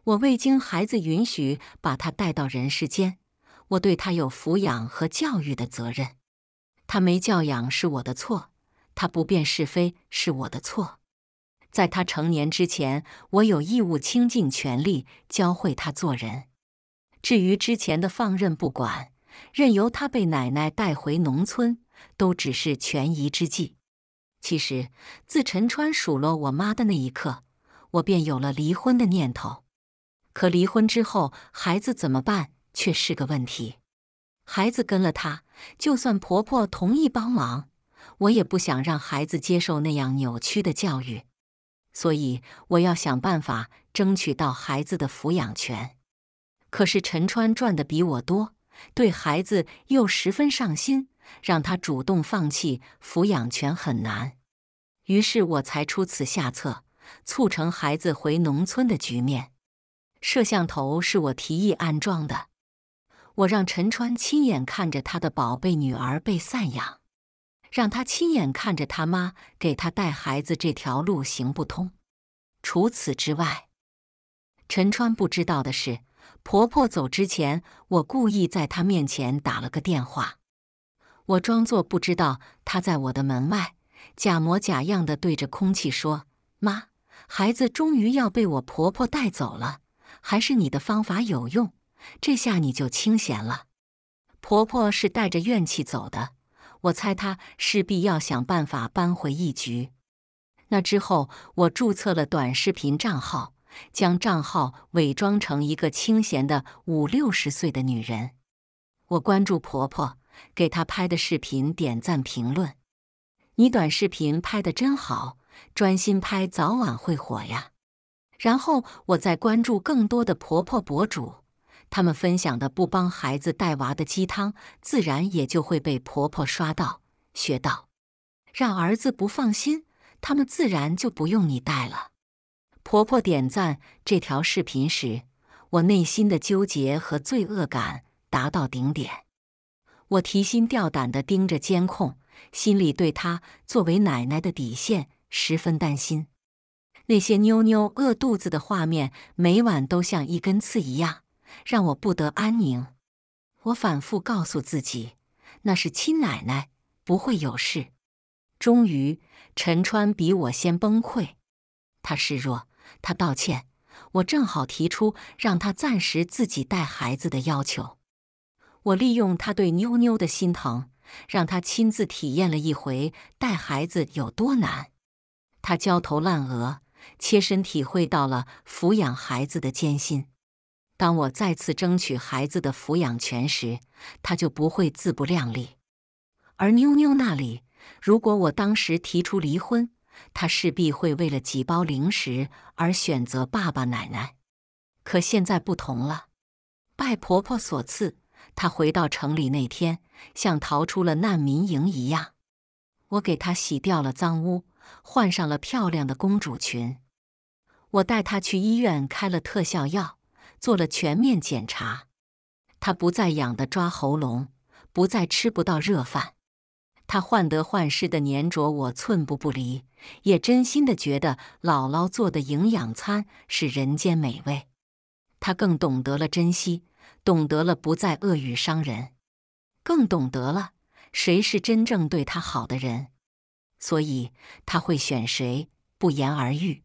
我未经孩子允许把他带到人世间，我对他有抚养和教育的责任。他没教养是我的错，他不辨是非是我的错。在他成年之前，我有义务倾尽全力教会他做人。至于之前的放任不管，任由他被奶奶带回农村，都只是权宜之计。其实，自陈川数落我妈的那一刻，我便有了离婚的念头。可离婚之后，孩子怎么办却是个问题。孩子跟了他，就算婆婆同意帮忙，我也不想让孩子接受那样扭曲的教育。所以我要想办法争取到孩子的抚养权。可是陈川赚的比我多，对孩子又十分上心，让他主动放弃抚养权很难。于是我才出此下策，促成孩子回农村的局面。摄像头是我提议安装的，我让陈川亲眼看着他的宝贝女儿被散养。让他亲眼看着他妈给他带孩子这条路行不通。除此之外，陈川不知道的是，婆婆走之前，我故意在她面前打了个电话，我装作不知道她在我的门外，假模假样的对着空气说：“妈，孩子终于要被我婆婆带走了，还是你的方法有用，这下你就清闲了。”婆婆是带着怨气走的。我猜他势必要想办法扳回一局。那之后，我注册了短视频账号，将账号伪装成一个清闲的五六十岁的女人。我关注婆婆，给她拍的视频点赞评论：“你短视频拍的真好，专心拍，早晚会火呀。”然后，我再关注更多的婆婆博主。他们分享的不帮孩子带娃的鸡汤，自然也就会被婆婆刷到、学到，让儿子不放心，他们自然就不用你带了。婆婆点赞这条视频时，我内心的纠结和罪恶感达到顶点，我提心吊胆地盯着监控，心里对她作为奶奶的底线十分担心。那些妞妞饿肚子的画面，每晚都像一根刺一样。让我不得安宁。我反复告诉自己，那是亲奶奶，不会有事。终于，陈川比我先崩溃。他示弱，他道歉，我正好提出让他暂时自己带孩子的要求。我利用他对妞妞的心疼，让他亲自体验了一回带孩子有多难。他焦头烂额，切身体会到了抚养孩子的艰辛。当我再次争取孩子的抚养权时，他就不会自不量力。而妞妞那里，如果我当时提出离婚，他势必会为了几包零食而选择爸爸奶奶。可现在不同了，拜婆婆所赐，他回到城里那天，像逃出了难民营一样。我给他洗掉了脏污，换上了漂亮的公主裙。我带他去医院开了特效药。做了全面检查，他不再痒的抓喉咙，不再吃不到热饭。他患得患失的粘着我，寸步不离，也真心的觉得姥姥做的营养餐是人间美味。他更懂得了珍惜，懂得了不再恶语伤人，更懂得了谁是真正对他好的人。所以他会选谁，不言而喻。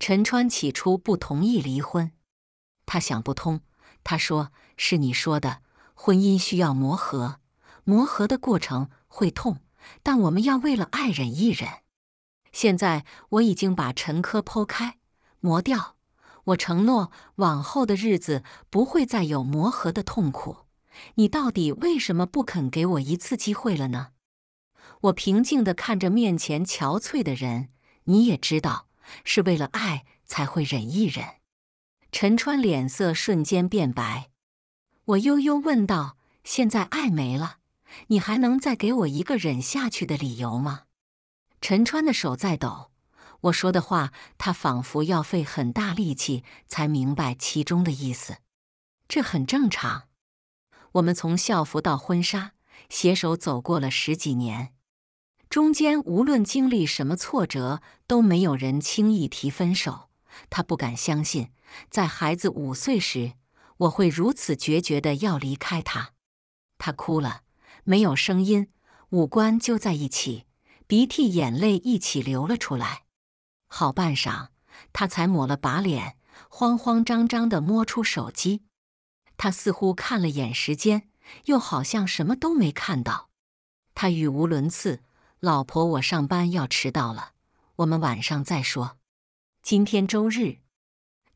陈川起初不同意离婚。他想不通，他说：“是你说的，婚姻需要磨合，磨合的过程会痛，但我们要为了爱忍一忍。”现在我已经把陈科剖开磨掉，我承诺往后的日子不会再有磨合的痛苦。你到底为什么不肯给我一次机会了呢？我平静的看着面前憔悴的人，你也知道，是为了爱才会忍一忍。陈川脸色瞬间变白，我悠悠问道：“现在爱没了，你还能再给我一个忍下去的理由吗？”陈川的手在抖，我说的话他仿佛要费很大力气才明白其中的意思。这很正常，我们从校服到婚纱，携手走过了十几年，中间无论经历什么挫折，都没有人轻易提分手。他不敢相信，在孩子五岁时，我会如此决绝地要离开他。他哭了，没有声音，五官揪在一起，鼻涕眼泪一起流了出来。好半晌，他才抹了把脸，慌慌张张地摸出手机。他似乎看了眼时间，又好像什么都没看到。他语无伦次：“老婆，我上班要迟到了，我们晚上再说。”今天周日，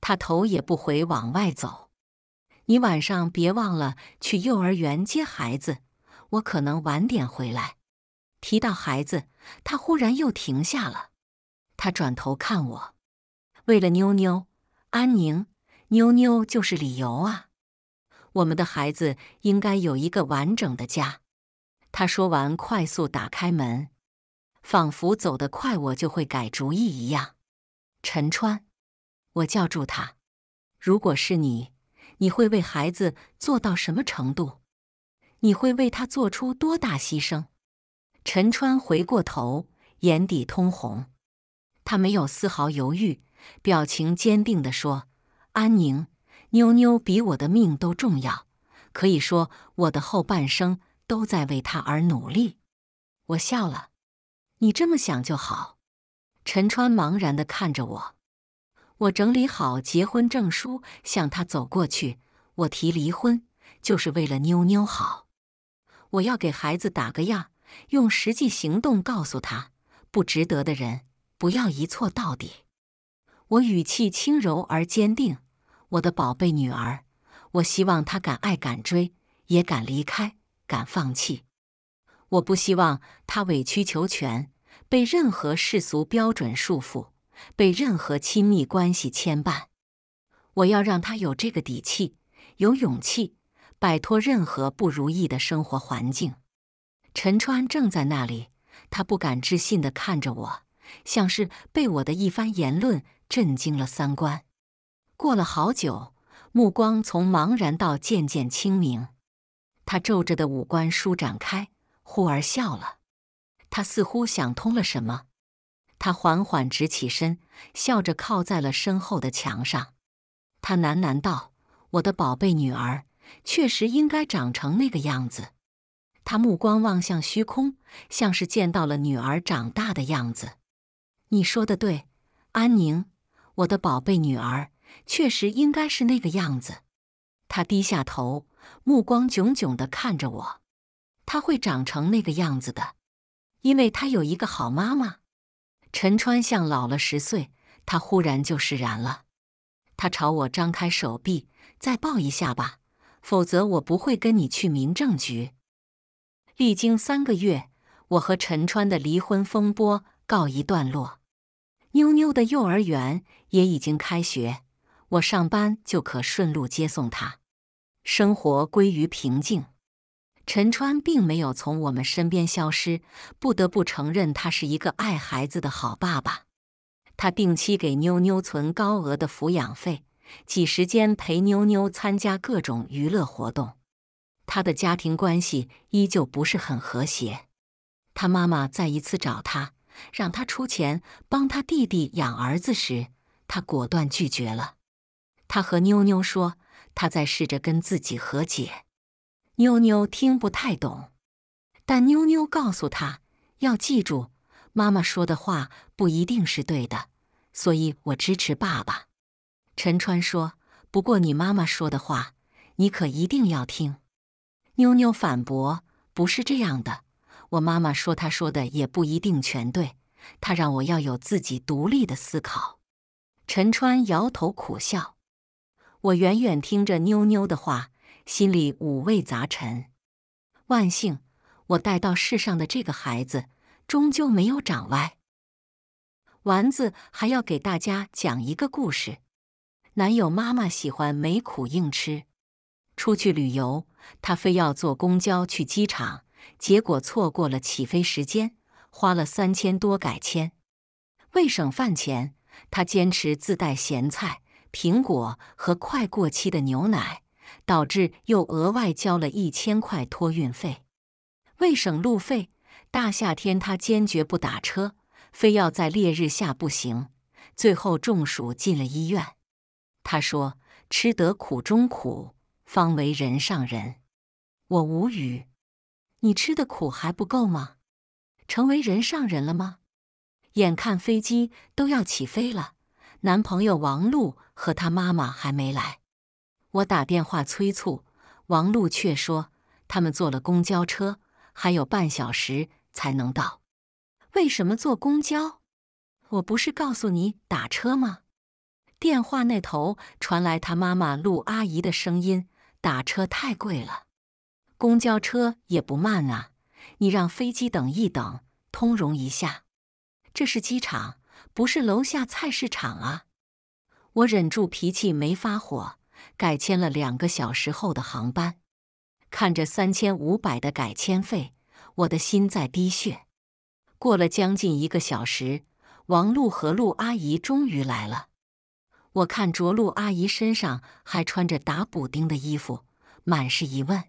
他头也不回往外走。你晚上别忘了去幼儿园接孩子，我可能晚点回来。提到孩子，他忽然又停下了。他转头看我，为了妞妞，安宁，妞妞就是理由啊。我们的孩子应该有一个完整的家。他说完，快速打开门，仿佛走得快我就会改主意一样。陈川，我叫住他。如果是你，你会为孩子做到什么程度？你会为他做出多大牺牲？陈川回过头，眼底通红。他没有丝毫犹豫，表情坚定的说：“安宁，妞妞比我的命都重要。可以说，我的后半生都在为她而努力。”我笑了。你这么想就好。陈川茫然的看着我，我整理好结婚证书，向他走过去。我提离婚，就是为了妞妞好。我要给孩子打个样，用实际行动告诉他，不值得的人不要一错到底。我语气轻柔而坚定：“我的宝贝女儿，我希望她敢爱敢追，也敢离开，敢放弃。我不希望她委曲求全。”被任何世俗标准束缚，被任何亲密关系牵绊，我要让他有这个底气，有勇气摆脱任何不如意的生活环境。陈川正在那里，他不敢置信地看着我，像是被我的一番言论震惊了三观。过了好久，目光从茫然到渐渐清明，他皱着的五官舒展开，忽而笑了。他似乎想通了什么，他缓缓直起身，笑着靠在了身后的墙上。他喃喃道：“我的宝贝女儿确实应该长成那个样子。”他目光望向虚空，像是见到了女儿长大的样子。“你说的对，安宁，我的宝贝女儿确实应该是那个样子。”他低下头，目光炯炯地看着我。“她会长成那个样子的。”因为他有一个好妈妈，陈川像老了十岁，他忽然就释然了。他朝我张开手臂，再抱一下吧，否则我不会跟你去民政局。历经三个月，我和陈川的离婚风波告一段落，妞妞的幼儿园也已经开学，我上班就可顺路接送她，生活归于平静。陈川并没有从我们身边消失，不得不承认他是一个爱孩子的好爸爸。他定期给妞妞存高额的抚养费，挤时间陪妞妞参加各种娱乐活动。他的家庭关系依旧不是很和谐。他妈妈再一次找他，让他出钱帮他弟弟养儿子时，他果断拒绝了。他和妞妞说，他在试着跟自己和解。妞妞听不太懂，但妞妞告诉她要记住，妈妈说的话不一定是对的，所以我支持爸爸。陈川说：“不过你妈妈说的话，你可一定要听。”妞妞反驳：“不是这样的，我妈妈说她说的也不一定全对，她让我要有自己独立的思考。”陈川摇头苦笑。我远远听着妞妞的话。心里五味杂陈，万幸我带到世上的这个孩子终究没有长歪。丸子还要给大家讲一个故事：男友妈妈喜欢没苦硬吃，出去旅游他非要坐公交去机场，结果错过了起飞时间，花了三千多改签。为省饭钱，他坚持自带咸菜、苹果和快过期的牛奶。导致又额外交了一千块托运费。为省路费，大夏天他坚决不打车，非要在烈日下步行，最后中暑进了医院。他说：“吃得苦中苦，方为人上人。”我无语，你吃的苦还不够吗？成为人上人了吗？眼看飞机都要起飞了，男朋友王璐和他妈妈还没来。我打电话催促王璐，却说他们坐了公交车，还有半小时才能到。为什么坐公交？我不是告诉你打车吗？电话那头传来他妈妈陆阿姨的声音：“打车太贵了，公交车也不慢啊。你让飞机等一等，通融一下。这是机场，不是楼下菜市场啊。”我忍住脾气没发火。改签了两个小时后的航班，看着三千五百的改签费，我的心在滴血。过了将近一个小时，王璐和陆阿姨终于来了。我看着陆阿姨身上还穿着打补丁的衣服，满是疑问：“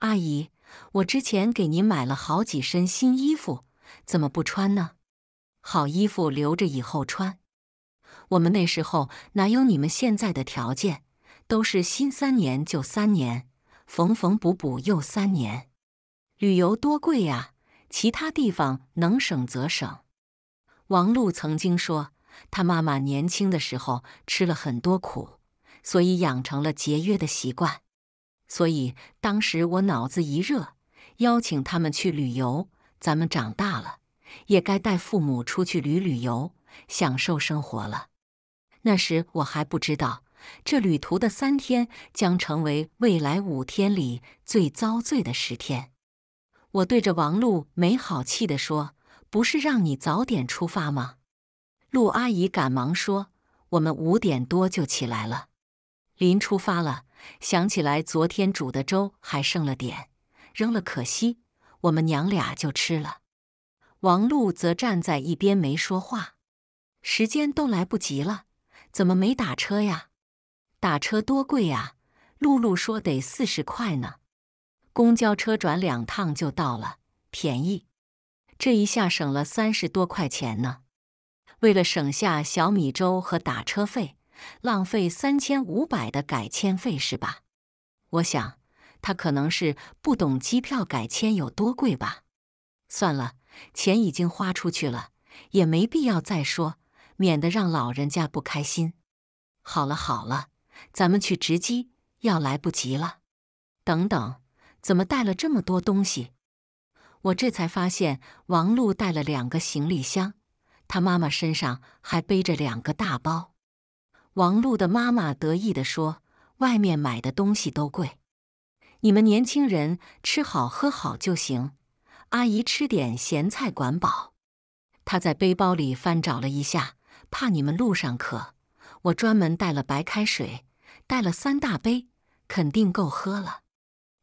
阿姨，我之前给您买了好几身新衣服，怎么不穿呢？好衣服留着以后穿。我们那时候哪有你们现在的条件？”都是新三年旧三年，缝缝补补又三年。旅游多贵呀，其他地方能省则省。王璐曾经说，他妈妈年轻的时候吃了很多苦，所以养成了节约的习惯。所以当时我脑子一热，邀请他们去旅游。咱们长大了，也该带父母出去旅旅游，享受生活了。那时我还不知道。这旅途的三天将成为未来五天里最遭罪的十天。我对着王璐没好气地说：“不是让你早点出发吗？”陆阿姨赶忙说：“我们五点多就起来了，临出发了想起来昨天煮的粥还剩了点，扔了可惜，我们娘俩就吃了。”王璐则站在一边没说话。时间都来不及了，怎么没打车呀？打车多贵呀！露露说得四十块呢，公交车转两趟就到了，便宜，这一下省了三十多块钱呢。为了省下小米粥和打车费，浪费三千五百的改签费是吧？我想他可能是不懂机票改签有多贵吧。算了，钱已经花出去了，也没必要再说，免得让老人家不开心。好了好了。咱们去值机要来不及了。等等，怎么带了这么多东西？我这才发现王璐带了两个行李箱，她妈妈身上还背着两个大包。王璐的妈妈得意地说：“外面买的东西都贵，你们年轻人吃好喝好就行。阿姨吃点咸菜管饱。”她在背包里翻找了一下，怕你们路上渴，我专门带了白开水。带了三大杯，肯定够喝了。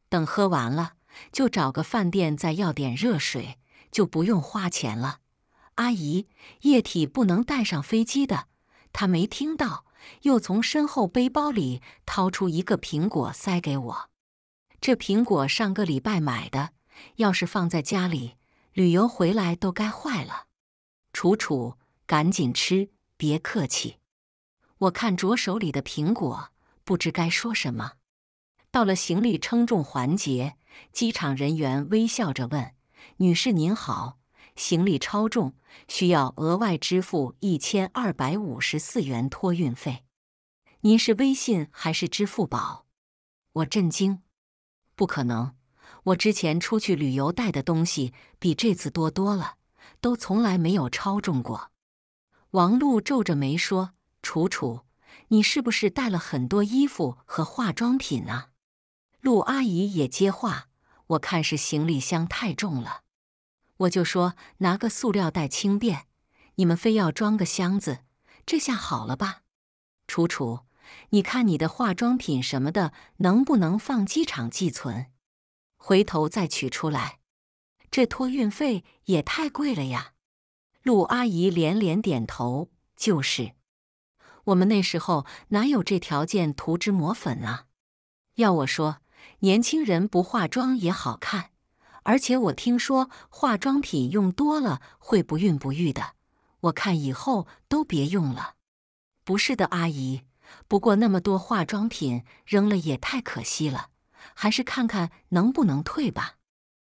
等喝完了，就找个饭店再要点热水，就不用花钱了。阿姨，液体不能带上飞机的。他没听到，又从身后背包里掏出一个苹果塞给我。这苹果上个礼拜买的，要是放在家里，旅游回来都该坏了。楚楚，赶紧吃，别客气。我看着手里的苹果。不知该说什么。到了行李称重环节，机场人员微笑着问：“女士您好，行李超重，需要额外支付一千二百五十四元托运费。您是微信还是支付宝？”我震惊：“不可能！我之前出去旅游带的东西比这次多多了，都从来没有超重过。”王璐皱着眉说：“楚楚。”你是不是带了很多衣服和化妆品啊？陆阿姨也接话：“我看是行李箱太重了，我就说拿个塑料袋轻便，你们非要装个箱子，这下好了吧？”楚楚，你看你的化妆品什么的能不能放机场寄存，回头再取出来？这托运费也太贵了呀！陆阿姨连连点头：“就是。”我们那时候哪有这条件涂脂抹粉啊？要我说，年轻人不化妆也好看。而且我听说化妆品用多了会不孕不育的，我看以后都别用了。不是的，阿姨。不过那么多化妆品扔了也太可惜了，还是看看能不能退吧。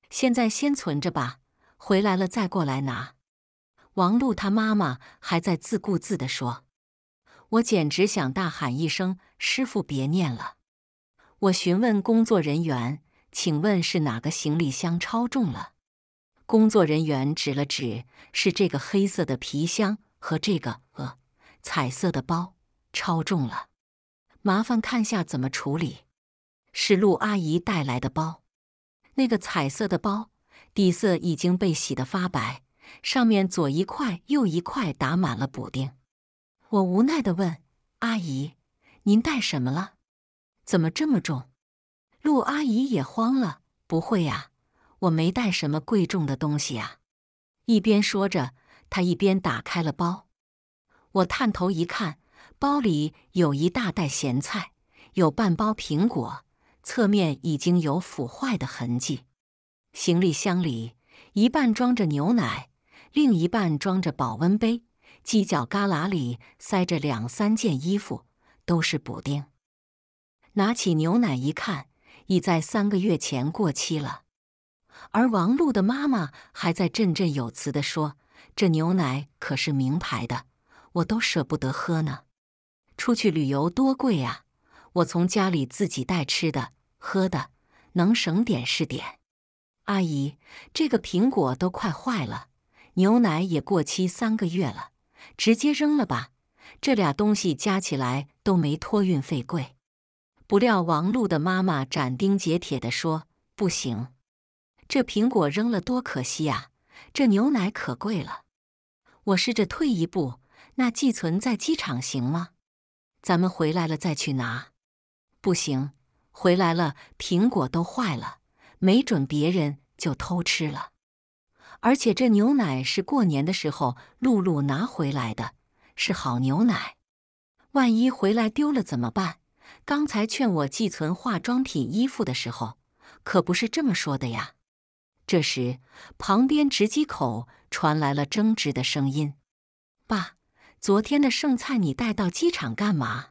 现在先存着吧，回来了再过来拿。王璐他妈妈还在自顾自的说。我简直想大喊一声：“师傅，别念了！”我询问工作人员：“请问是哪个行李箱超重了？”工作人员指了指：“是这个黑色的皮箱和这个呃彩色的包超重了，麻烦看下怎么处理。”是陆阿姨带来的包，那个彩色的包底色已经被洗得发白，上面左一块右一块打满了补丁。我无奈地问：“阿姨，您带什么了？怎么这么重？”陆阿姨也慌了：“不会呀，我没带什么贵重的东西啊。”一边说着，她一边打开了包。我探头一看，包里有一大袋咸菜，有半包苹果，侧面已经有腐坏的痕迹。行李箱里一半装着牛奶，另一半装着保温杯。犄角旮旯里塞着两三件衣服，都是补丁。拿起牛奶一看，已在三个月前过期了。而王璐的妈妈还在振振有词的说：“这牛奶可是名牌的，我都舍不得喝呢。出去旅游多贵啊，我从家里自己带吃的喝的，能省点是点。”阿姨，这个苹果都快坏了，牛奶也过期三个月了。直接扔了吧，这俩东西加起来都没托运费贵。不料王璐的妈妈斩钉截铁地说：“不行，这苹果扔了多可惜啊，这牛奶可贵了。”我试着退一步，那寄存在机场行吗？咱们回来了再去拿。不行，回来了苹果都坏了，没准别人就偷吃了。而且这牛奶是过年的时候露露拿回来的，是好牛奶。万一回来丢了怎么办？刚才劝我寄存化妆品、衣服的时候，可不是这么说的呀。这时，旁边值机口传来了争执的声音：“爸，昨天的剩菜你带到机场干嘛？”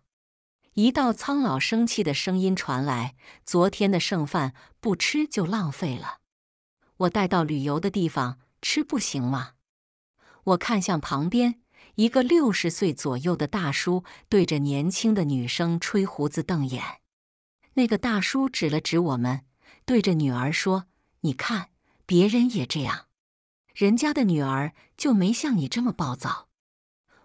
一道苍老、生气的声音传来：“昨天的剩饭不吃就浪费了。”我带到旅游的地方吃不行吗？我看向旁边一个六十岁左右的大叔，对着年轻的女生吹胡子瞪眼。那个大叔指了指我们，对着女儿说：“你看，别人也这样，人家的女儿就没像你这么暴躁。”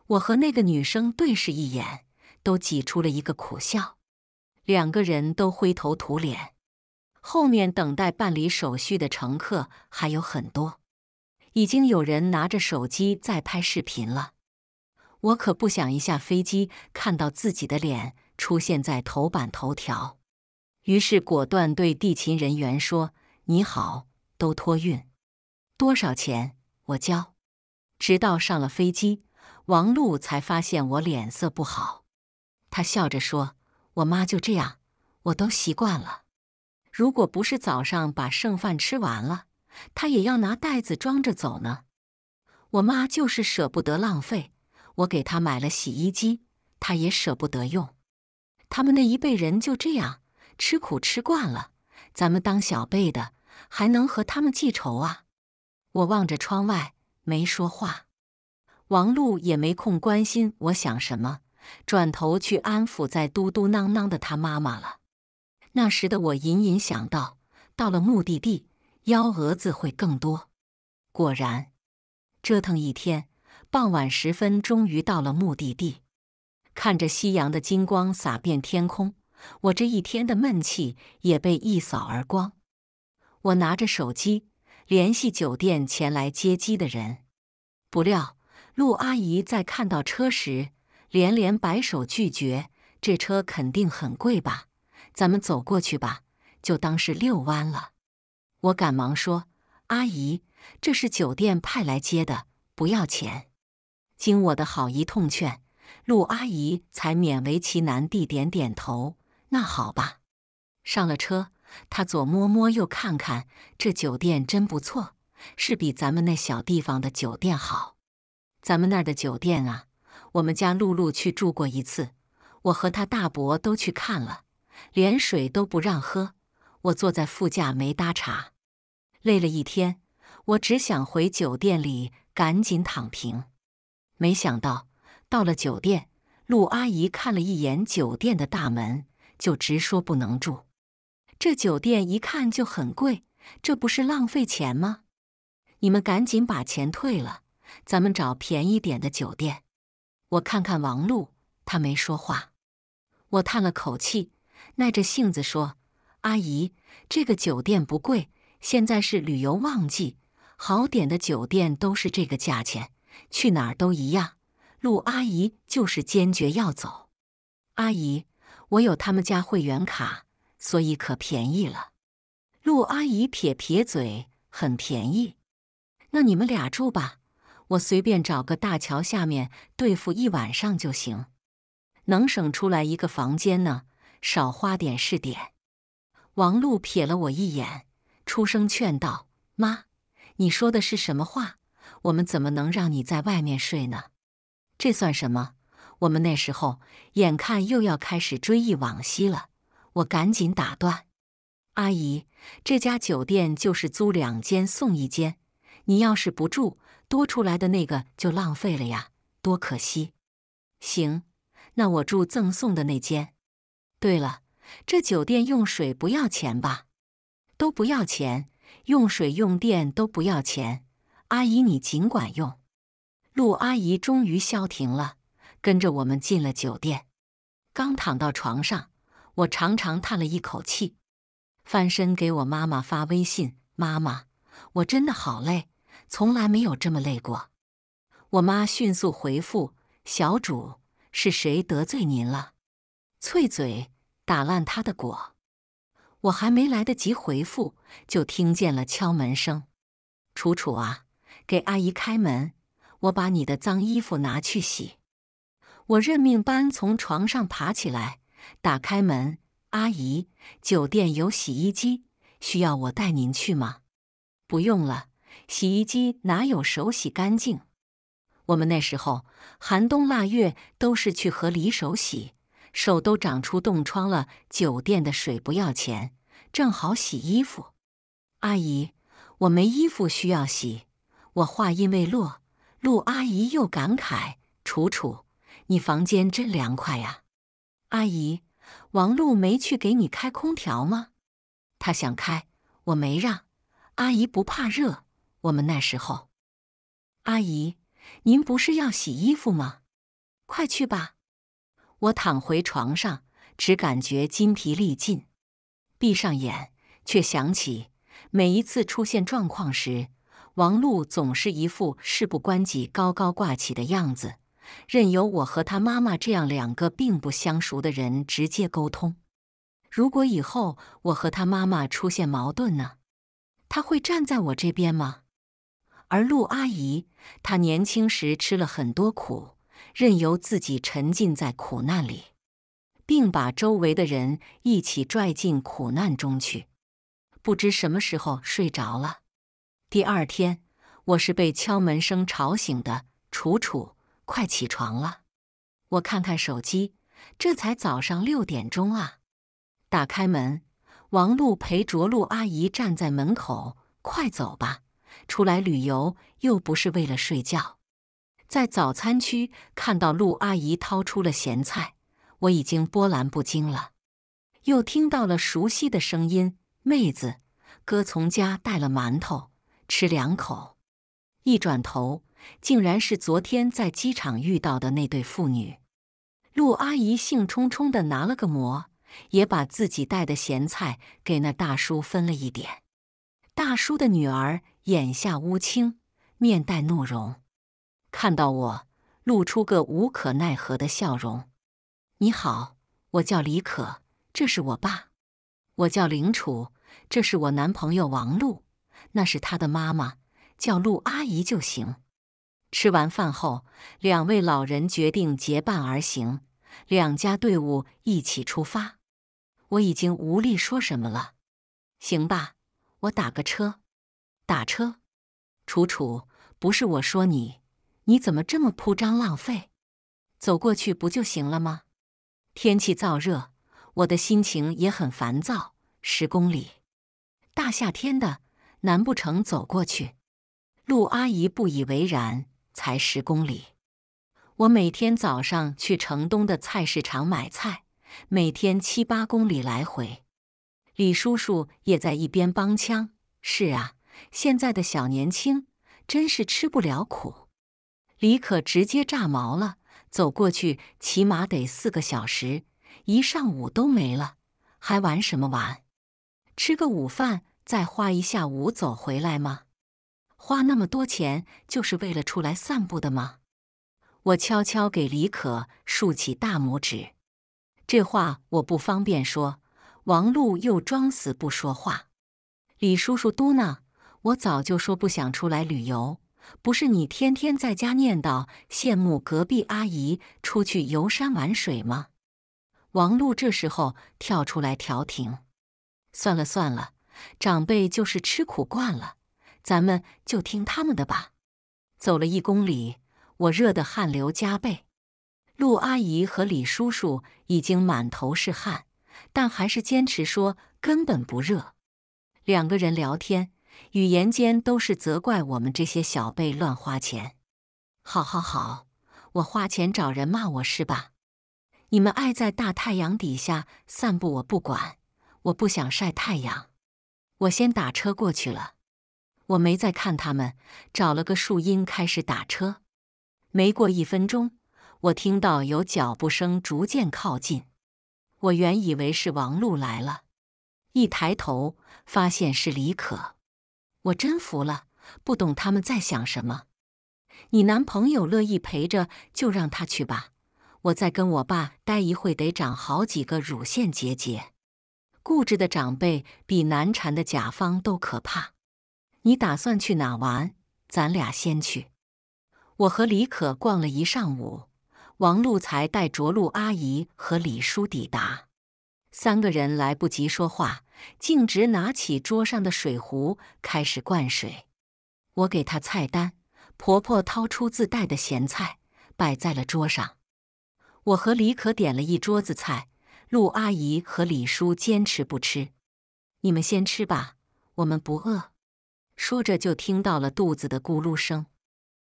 我和那个女生对视一眼，都挤出了一个苦笑，两个人都灰头土脸。后面等待办理手续的乘客还有很多，已经有人拿着手机在拍视频了。我可不想一下飞机看到自己的脸出现在头版头条，于是果断对地勤人员说：“你好，都托运，多少钱？我交。”直到上了飞机，王璐才发现我脸色不好，他笑着说：“我妈就这样，我都习惯了。”如果不是早上把剩饭吃完了，他也要拿袋子装着走呢。我妈就是舍不得浪费，我给她买了洗衣机，她也舍不得用。他们那一辈人就这样吃苦吃惯了，咱们当小辈的还能和他们记仇啊？我望着窗外没说话，王璐也没空关心我想什么，转头去安抚在嘟嘟囔囔的他妈妈了。那时的我隐隐想到，到了目的地，幺蛾子会更多。果然，折腾一天，傍晚时分终于到了目的地。看着夕阳的金光洒遍天空，我这一天的闷气也被一扫而光。我拿着手机联系酒店前来接机的人，不料陆阿姨在看到车时连连摆手拒绝：“这车肯定很贵吧。”咱们走过去吧，就当是遛弯了。我赶忙说：“阿姨，这是酒店派来接的，不要钱。”经我的好意痛劝，陆阿姨才勉为其难地点点头：“那好吧。”上了车，她左摸摸，右看看，这酒店真不错，是比咱们那小地方的酒店好。咱们那儿的酒店啊，我们家露露去住过一次，我和她大伯都去看了。连水都不让喝，我坐在副驾没搭茬。累了一天，我只想回酒店里赶紧躺平。没想到到了酒店，陆阿姨看了一眼酒店的大门，就直说不能住。这酒店一看就很贵，这不是浪费钱吗？你们赶紧把钱退了，咱们找便宜点的酒店。我看看王璐，他没说话。我叹了口气。耐着性子说：“阿姨，这个酒店不贵，现在是旅游旺季，好点的酒店都是这个价钱，去哪儿都一样。”陆阿姨就是坚决要走。阿姨，我有他们家会员卡，所以可便宜了。陆阿姨撇撇嘴：“很便宜，那你们俩住吧，我随便找个大桥下面对付一晚上就行，能省出来一个房间呢。”少花点是点，王璐瞥了我一眼，出声劝道：“妈，你说的是什么话？我们怎么能让你在外面睡呢？这算什么？我们那时候眼看又要开始追忆往昔了。”我赶紧打断：“阿姨，这家酒店就是租两间送一间，你要是不住，多出来的那个就浪费了呀，多可惜。”行，那我住赠送的那间。对了，这酒店用水不要钱吧？都不要钱，用水用电都不要钱。阿姨，你尽管用。陆阿姨终于消停了，跟着我们进了酒店。刚躺到床上，我长长叹了一口气，翻身给我妈妈发微信：“妈妈，我真的好累，从来没有这么累过。”我妈迅速回复：“小主是谁得罪您了？”翠嘴。打烂他的果，我还没来得及回复，就听见了敲门声。楚楚啊，给阿姨开门，我把你的脏衣服拿去洗。我认命般从床上爬起来，打开门。阿姨，酒店有洗衣机，需要我带您去吗？不用了，洗衣机哪有手洗干净？我们那时候寒冬腊月都是去河里手洗。手都长出冻疮了，酒店的水不要钱，正好洗衣服。阿姨，我没衣服需要洗。我话音未落，陆阿姨又感慨：“楚楚，你房间真凉快呀。”阿姨，王璐没去给你开空调吗？他想开，我没让。阿姨不怕热，我们那时候。阿姨，您不是要洗衣服吗？快去吧。我躺回床上，只感觉筋疲力尽。闭上眼，却想起每一次出现状况时，王璐总是一副事不关己、高高挂起的样子，任由我和他妈妈这样两个并不相熟的人直接沟通。如果以后我和他妈妈出现矛盾呢？他会站在我这边吗？而陆阿姨，她年轻时吃了很多苦。任由自己沉浸在苦难里，并把周围的人一起拽进苦难中去。不知什么时候睡着了。第二天，我是被敲门声吵醒的。楚楚，快起床了！我看看手机，这才早上六点钟啊！打开门，王璐陪着陆阿姨站在门口。快走吧，出来旅游又不是为了睡觉。在早餐区看到陆阿姨掏出了咸菜，我已经波澜不惊了。又听到了熟悉的声音：“妹子，哥从家带了馒头，吃两口。”一转头，竟然是昨天在机场遇到的那对父女。陆阿姨兴冲冲的拿了个馍，也把自己带的咸菜给那大叔分了一点。大叔的女儿眼下乌青，面带怒容。看到我，露出个无可奈何的笑容。你好，我叫李可，这是我爸。我叫林楚，这是我男朋友王璐，那是他的妈妈，叫陆阿姨就行。吃完饭后，两位老人决定结伴而行，两家队伍一起出发。我已经无力说什么了。行吧，我打个车。打车，楚楚，不是我说你。你怎么这么铺张浪费？走过去不就行了吗？天气燥热，我的心情也很烦躁。十公里，大夏天的，难不成走过去？陆阿姨不以为然：“才十公里，我每天早上去城东的菜市场买菜，每天七八公里来回。”李叔叔也在一边帮腔：“是啊，现在的小年轻真是吃不了苦。”李可直接炸毛了，走过去起码得四个小时，一上午都没了，还玩什么玩？吃个午饭再花一下午走回来吗？花那么多钱就是为了出来散步的吗？我悄悄给李可竖起大拇指，这话我不方便说。王璐又装死不说话，李叔叔嘟囔：“我早就说不想出来旅游。”不是你天天在家念叨羡慕隔壁阿姨出去游山玩水吗？王璐这时候跳出来调停。算了算了，长辈就是吃苦惯了，咱们就听他们的吧。走了一公里，我热得汗流浃背，陆阿姨和李叔叔已经满头是汗，但还是坚持说根本不热。两个人聊天。语言间都是责怪我们这些小辈乱花钱。好，好，好，我花钱找人骂我是吧？你们爱在大太阳底下散步，我不管，我不想晒太阳。我先打车过去了，我没再看他们，找了个树荫开始打车。没过一分钟，我听到有脚步声逐渐靠近，我原以为是王璐来了，一抬头发现是李可。我真服了，不懂他们在想什么。你男朋友乐意陪着，就让他去吧。我再跟我爸待一会，得长好几个乳腺结节。固执的长辈比难缠的甲方都可怕。你打算去哪玩？咱俩先去。我和李可逛了一上午，王璐才带着陆阿姨和李叔抵达。三个人来不及说话，径直拿起桌上的水壶开始灌水。我给他菜单，婆婆掏出自带的咸菜摆在了桌上。我和李可点了一桌子菜，陆阿姨和李叔坚持不吃，你们先吃吧，我们不饿。说着就听到了肚子的咕噜声。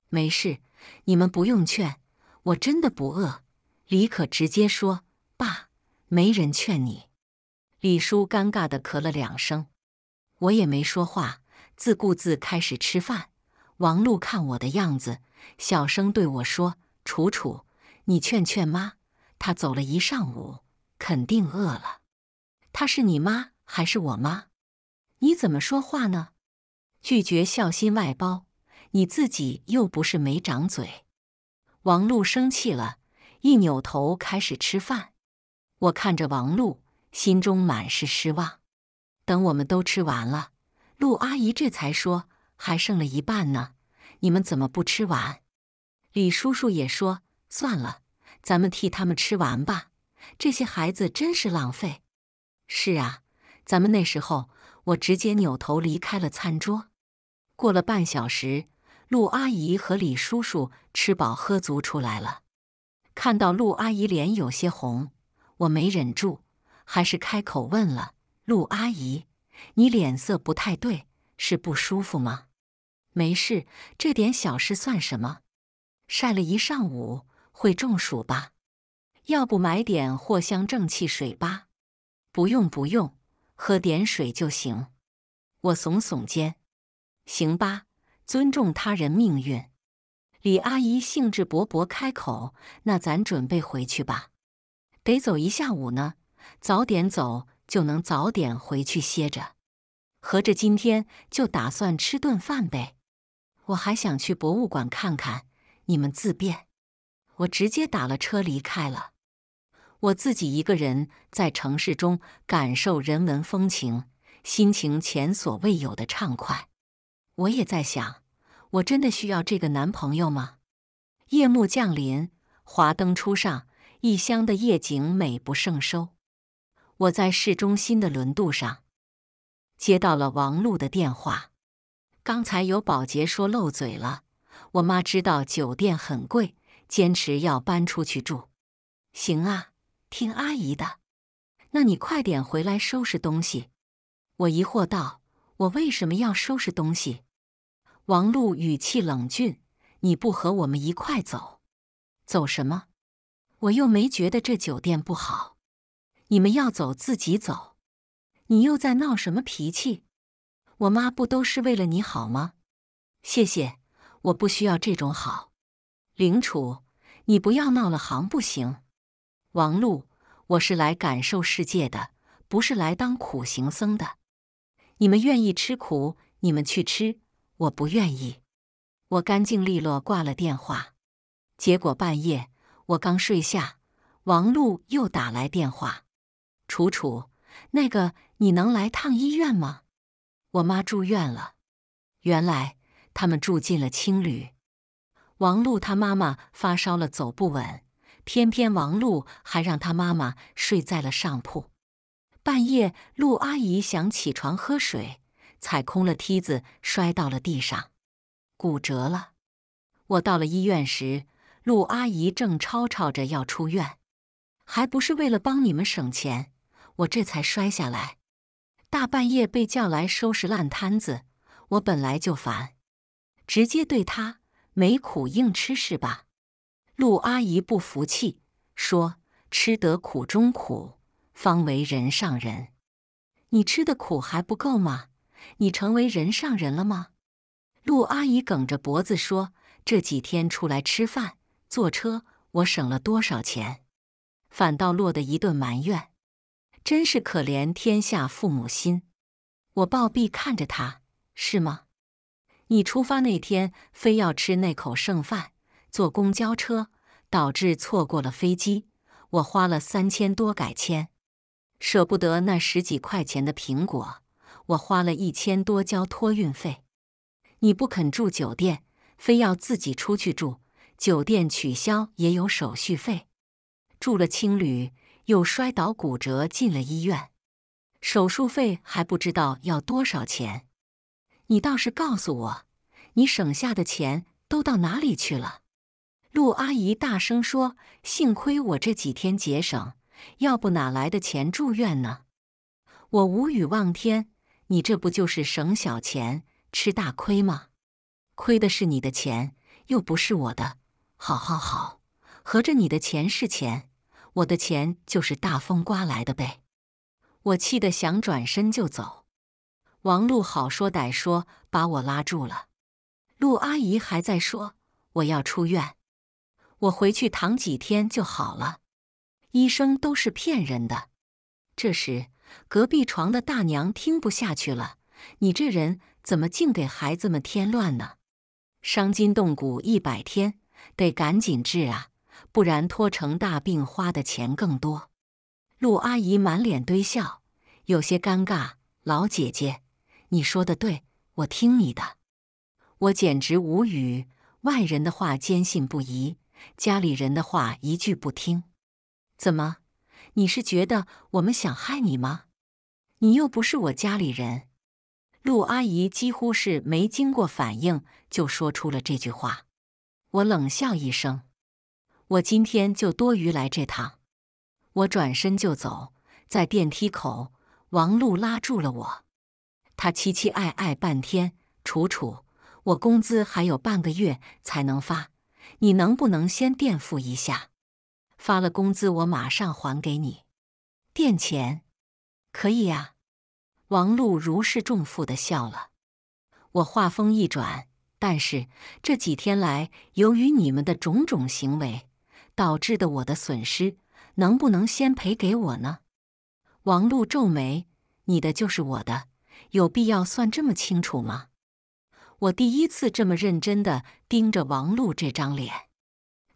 没事，你们不用劝，我真的不饿。李可直接说：“爸。”没人劝你，李叔尴尬的咳了两声，我也没说话，自顾自开始吃饭。王璐看我的样子，小声对我说：“楚楚，你劝劝妈，她走了一上午，肯定饿了。她是你妈还是我妈？你怎么说话呢？拒绝孝心外包，你自己又不是没长嘴。”王璐生气了，一扭头开始吃饭。我看着王璐，心中满是失望。等我们都吃完了，陆阿姨这才说：“还剩了一半呢，你们怎么不吃完？”李叔叔也说：“算了，咱们替他们吃完吧。这些孩子真是浪费。”是啊，咱们那时候，我直接扭头离开了餐桌。过了半小时，陆阿姨和李叔叔吃饱喝足出来了，看到陆阿姨脸有些红。我没忍住，还是开口问了：“陆阿姨，你脸色不太对，是不舒服吗？”“没事，这点小事算什么？晒了一上午，会中暑吧？要不买点藿香正气水吧？”“不用不用，喝点水就行。”我耸耸肩，“行吧，尊重他人命运。”李阿姨兴致勃勃开口：“那咱准备回去吧。”得走一下午呢，早点走就能早点回去歇着。合着今天就打算吃顿饭呗，我还想去博物馆看看。你们自便，我直接打了车离开了。我自己一个人在城市中感受人文风情，心情前所未有的畅快。我也在想，我真的需要这个男朋友吗？夜幕降临，华灯初上。异乡的夜景美不胜收。我在市中心的轮渡上接到了王璐的电话。刚才有保洁说漏嘴了，我妈知道酒店很贵，坚持要搬出去住。行啊，听阿姨的。那你快点回来收拾东西。我疑惑道：“我为什么要收拾东西？”王璐语气冷峻：“你不和我们一块走？走什么？”我又没觉得这酒店不好，你们要走自己走。你又在闹什么脾气？我妈不都是为了你好吗？谢谢，我不需要这种好。林楚，你不要闹了，行不行？王璐，我是来感受世界的，不是来当苦行僧的。你们愿意吃苦，你们去吃，我不愿意。我干净利落挂了电话。结果半夜。我刚睡下，王璐又打来电话：“楚楚，那个你能来趟医院吗？我妈住院了。”原来他们住进了青旅。王璐他妈妈发烧了，走不稳，偏偏王璐还让他妈妈睡在了上铺。半夜，陆阿姨想起床喝水，踩空了梯子，摔到了地上，骨折了。我到了医院时。陆阿姨正吵吵着要出院，还不是为了帮你们省钱，我这才摔下来。大半夜被叫来收拾烂摊子，我本来就烦，直接对她没苦硬吃是吧？陆阿姨不服气说：“吃得苦中苦，方为人上人。你吃的苦还不够吗？你成为人上人了吗？”陆阿姨梗着脖子说：“这几天出来吃饭。”坐车，我省了多少钱，反倒落得一顿埋怨，真是可怜天下父母心。我暴毙看着他，是吗？你出发那天非要吃那口剩饭，坐公交车导致错过了飞机，我花了三千多改签。舍不得那十几块钱的苹果，我花了一千多交托运费。你不肯住酒店，非要自己出去住。酒店取消也有手续费，住了青旅又摔倒骨折进了医院，手术费还不知道要多少钱。你倒是告诉我，你省下的钱都到哪里去了？陆阿姨大声说：“幸亏我这几天节省，要不哪来的钱住院呢？”我无语望天，你这不就是省小钱吃大亏吗？亏的是你的钱，又不是我的。好好好，合着你的钱是钱，我的钱就是大风刮来的呗！我气得想转身就走，王璐好说歹说把我拉住了。陆阿姨还在说：“我要出院，我回去躺几天就好了，医生都是骗人的。”这时，隔壁床的大娘听不下去了：“你这人怎么净给孩子们添乱呢？伤筋动骨一百天。”得赶紧治啊，不然拖成大病，花的钱更多。陆阿姨满脸堆笑，有些尴尬。老姐姐，你说的对，我听你的。我简直无语。外人的话坚信不疑，家里人的话一句不听。怎么？你是觉得我们想害你吗？你又不是我家里人。陆阿姨几乎是没经过反应就说出了这句话。我冷笑一声，我今天就多余来这趟。我转身就走，在电梯口，王璐拉住了我。他期期艾艾半天：“楚楚，我工资还有半个月才能发，你能不能先垫付一下？发了工资我马上还给你。”垫钱可以呀。王璐如释重负的笑了。我话锋一转。但是这几天来，由于你们的种种行为导致的我的损失，能不能先赔给我呢？王璐皱眉：“你的就是我的，有必要算这么清楚吗？”我第一次这么认真的盯着王璐这张脸。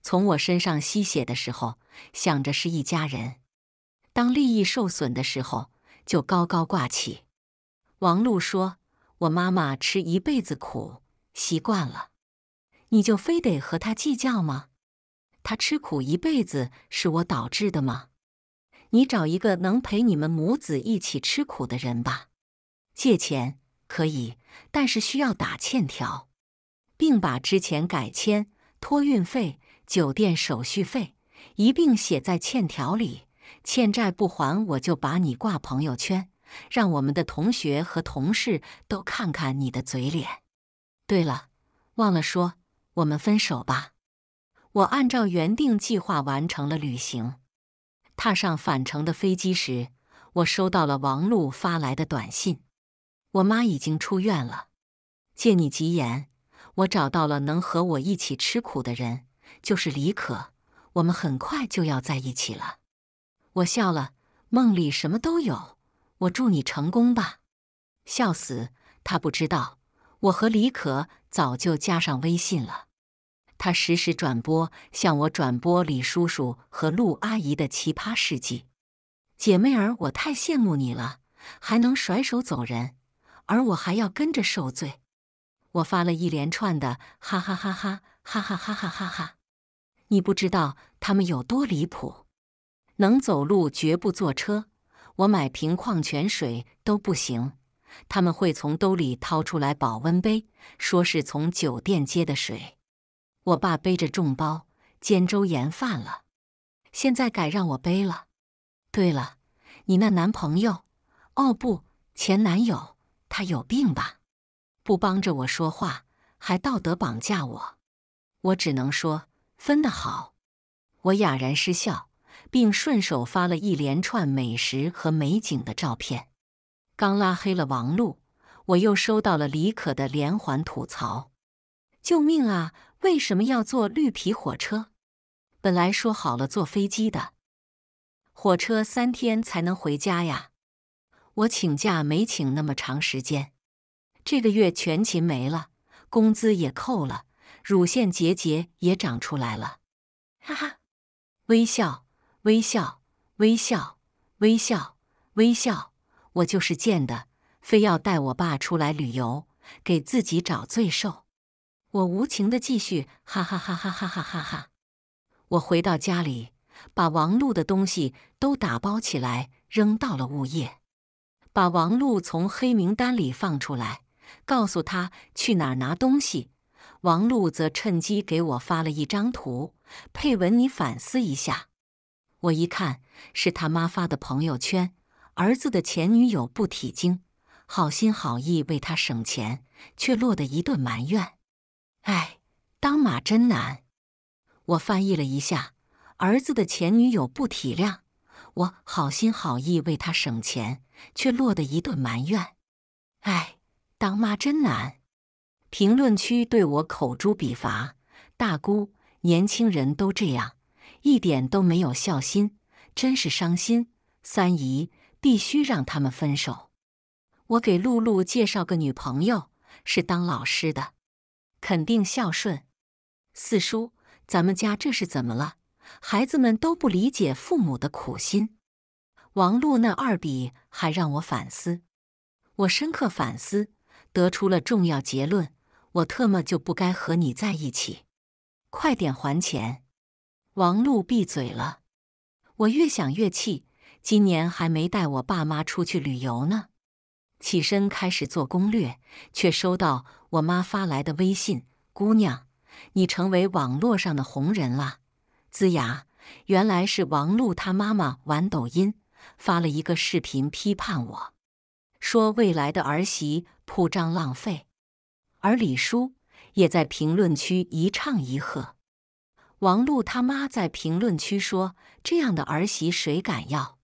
从我身上吸血的时候，想着是一家人；当利益受损的时候，就高高挂起。王璐说：“我妈妈吃一辈子苦。”习惯了，你就非得和他计较吗？他吃苦一辈子是我导致的吗？你找一个能陪你们母子一起吃苦的人吧。借钱可以，但是需要打欠条，并把之前改签、托运费、酒店手续费一并写在欠条里。欠债不还，我就把你挂朋友圈，让我们的同学和同事都看看你的嘴脸。对了，忘了说，我们分手吧。我按照原定计划完成了旅行，踏上返程的飞机时，我收到了王璐发来的短信：“我妈已经出院了，借你吉言，我找到了能和我一起吃苦的人，就是李可，我们很快就要在一起了。”我笑了，梦里什么都有。我祝你成功吧。笑死，他不知道。我和李可早就加上微信了，他实时转播，向我转播李叔叔和陆阿姨的奇葩事迹。姐妹儿，我太羡慕你了，还能甩手走人，而我还要跟着受罪。我发了一连串的哈哈哈哈哈哈哈哈哈哈哈哈！你不知道他们有多离谱，能走路绝不坐车，我买瓶矿泉水都不行。他们会从兜里掏出来保温杯，说是从酒店接的水。我爸背着重包，肩周炎犯了，现在改让我背了。对了，你那男朋友，哦不，前男友，他有病吧？不帮着我说话，还道德绑架我，我只能说分得好。我哑然失笑，并顺手发了一连串美食和美景的照片。刚拉黑了王璐，我又收到了李可的连环吐槽。救命啊！为什么要坐绿皮火车？本来说好了坐飞机的，火车三天才能回家呀！我请假没请那么长时间，这个月全勤没了，工资也扣了，乳腺结节也长出来了。哈哈，微笑，微笑，微笑，微笑，微笑。我就是贱的，非要带我爸出来旅游，给自己找罪受。我无情的继续，哈哈哈哈哈哈哈哈！我回到家里，把王璐的东西都打包起来，扔到了物业，把王璐从黑名单里放出来，告诉他去哪儿拿东西。王璐则趁机给我发了一张图，配文：“你反思一下。”我一看，是他妈发的朋友圈。儿子的前女友不体经，好心好意为他省钱，却落得一顿埋怨。哎，当妈真难！我翻译了一下：儿子的前女友不体谅，我好心好意为他省钱，却落得一顿埋怨。哎，当妈真难！评论区对我口诛笔伐：大姑，年轻人都这样，一点都没有孝心，真是伤心。三姨。必须让他们分手。我给露露介绍个女朋友，是当老师的，肯定孝顺。四叔，咱们家这是怎么了？孩子们都不理解父母的苦心。王璐那二笔还让我反思，我深刻反思，得出了重要结论：我特么就不该和你在一起。快点还钱！王璐闭嘴了。我越想越气。今年还没带我爸妈出去旅游呢。起身开始做攻略，却收到我妈发来的微信：“姑娘，你成为网络上的红人了。”呲牙，原来是王璐她妈妈玩抖音，发了一个视频批判我，说未来的儿媳铺张浪费。而李叔也在评论区一唱一和。王璐他妈在评论区说：“这样的儿媳谁敢要？”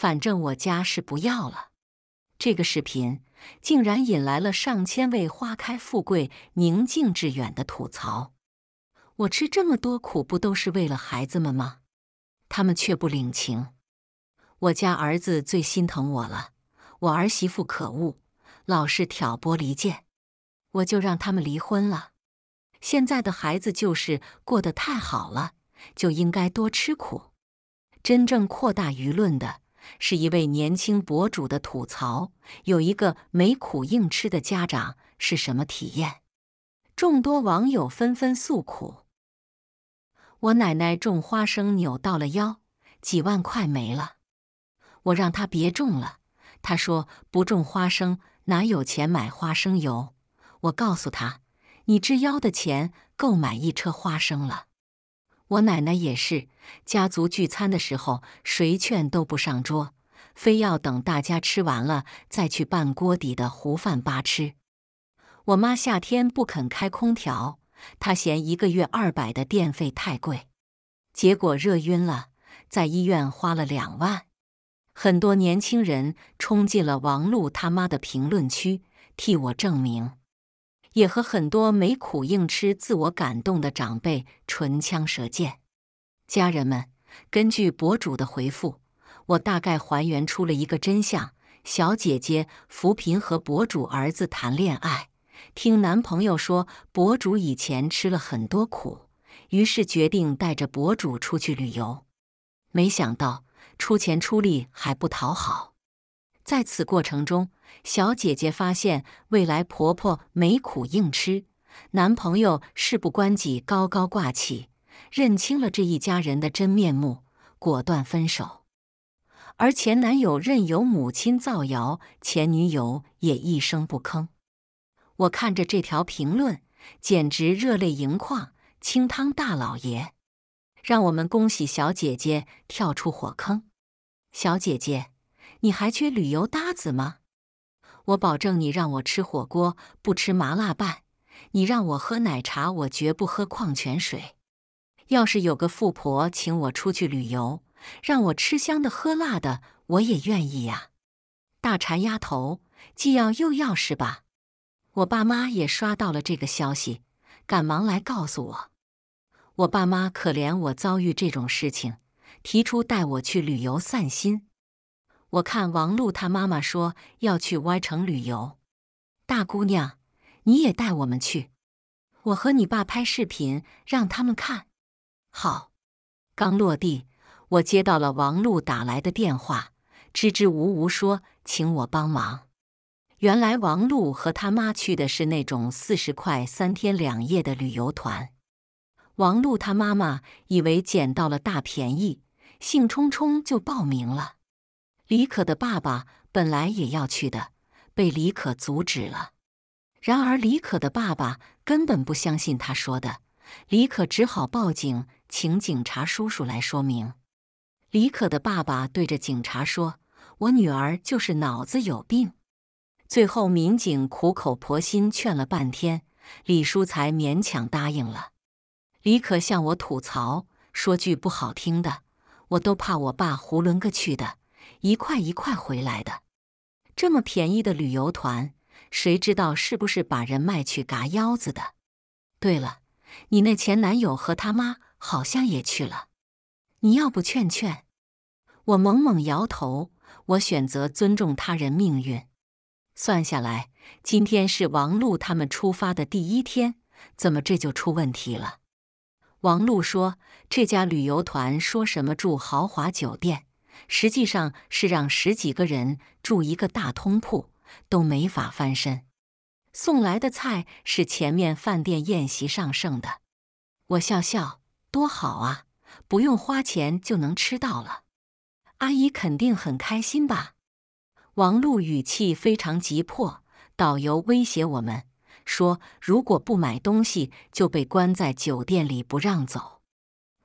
反正我家是不要了。这个视频竟然引来了上千位花开富贵、宁静致远的吐槽。我吃这么多苦，不都是为了孩子们吗？他们却不领情。我家儿子最心疼我了。我儿媳妇可恶，老是挑拨离间，我就让他们离婚了。现在的孩子就是过得太好了，就应该多吃苦。真正扩大舆论的。是一位年轻博主的吐槽：“有一个没苦硬吃的家长是什么体验？”众多网友纷纷诉苦：“我奶奶种花生扭到了腰，几万块没了。我让她别种了，她说不种花生哪有钱买花生油。我告诉她，你治腰的钱够买一车花生了。”我奶奶也是，家族聚餐的时候，谁劝都不上桌，非要等大家吃完了再去拌锅底的糊饭巴吃。我妈夏天不肯开空调，她嫌一个月二百的电费太贵，结果热晕了，在医院花了两万。很多年轻人冲进了王璐他妈的评论区，替我证明。也和很多没苦硬吃、自我感动的长辈唇枪舌剑。家人们，根据博主的回复，我大概还原出了一个真相：小姐姐扶贫和博主儿子谈恋爱，听男朋友说博主以前吃了很多苦，于是决定带着博主出去旅游。没想到出钱出力还不讨好。在此过程中，小姐姐发现未来婆婆没苦硬吃，男朋友事不关己高高挂起，认清了这一家人的真面目，果断分手。而前男友任由母亲造谣，前女友也一声不吭。我看着这条评论，简直热泪盈眶。清汤大老爷，让我们恭喜小姐姐跳出火坑。小姐姐。你还缺旅游搭子吗？我保证，你让我吃火锅不吃麻辣拌，你让我喝奶茶我绝不喝矿泉水。要是有个富婆请我出去旅游，让我吃香的喝辣的，我也愿意呀！大馋丫头，既要又要，是吧？我爸妈也刷到了这个消息，赶忙来告诉我。我爸妈可怜我遭遇这种事情，提出带我去旅游散心。我看王璐她妈妈说要去 Y 城旅游，大姑娘，你也带我们去，我和你爸拍视频让他们看。好，刚落地，我接到了王璐打来的电话，支支吾吾说请我帮忙。原来王璐和他妈去的是那种四十块三天两夜的旅游团，王璐他妈妈以为捡到了大便宜，兴冲冲就报名了。李可的爸爸本来也要去的，被李可阻止了。然而李可的爸爸根本不相信他说的，李可只好报警，请警察叔叔来说明。李可的爸爸对着警察说：“我女儿就是脑子有病。”最后民警苦口婆心劝了半天，李叔才勉强答应了。李可向我吐槽说：“句不好听的，我都怕我爸胡囵个去的。”一块一块回来的，这么便宜的旅游团，谁知道是不是把人卖去嘎腰子的？对了，你那前男友和他妈好像也去了，你要不劝劝？我猛猛摇头，我选择尊重他人命运。算下来，今天是王璐他们出发的第一天，怎么这就出问题了？王璐说：“这家旅游团说什么住豪华酒店。”实际上是让十几个人住一个大通铺，都没法翻身。送来的菜是前面饭店宴席上剩的。我笑笑，多好啊，不用花钱就能吃到了。阿姨肯定很开心吧？王璐语气非常急迫，导游威胁我们说，如果不买东西，就被关在酒店里不让走。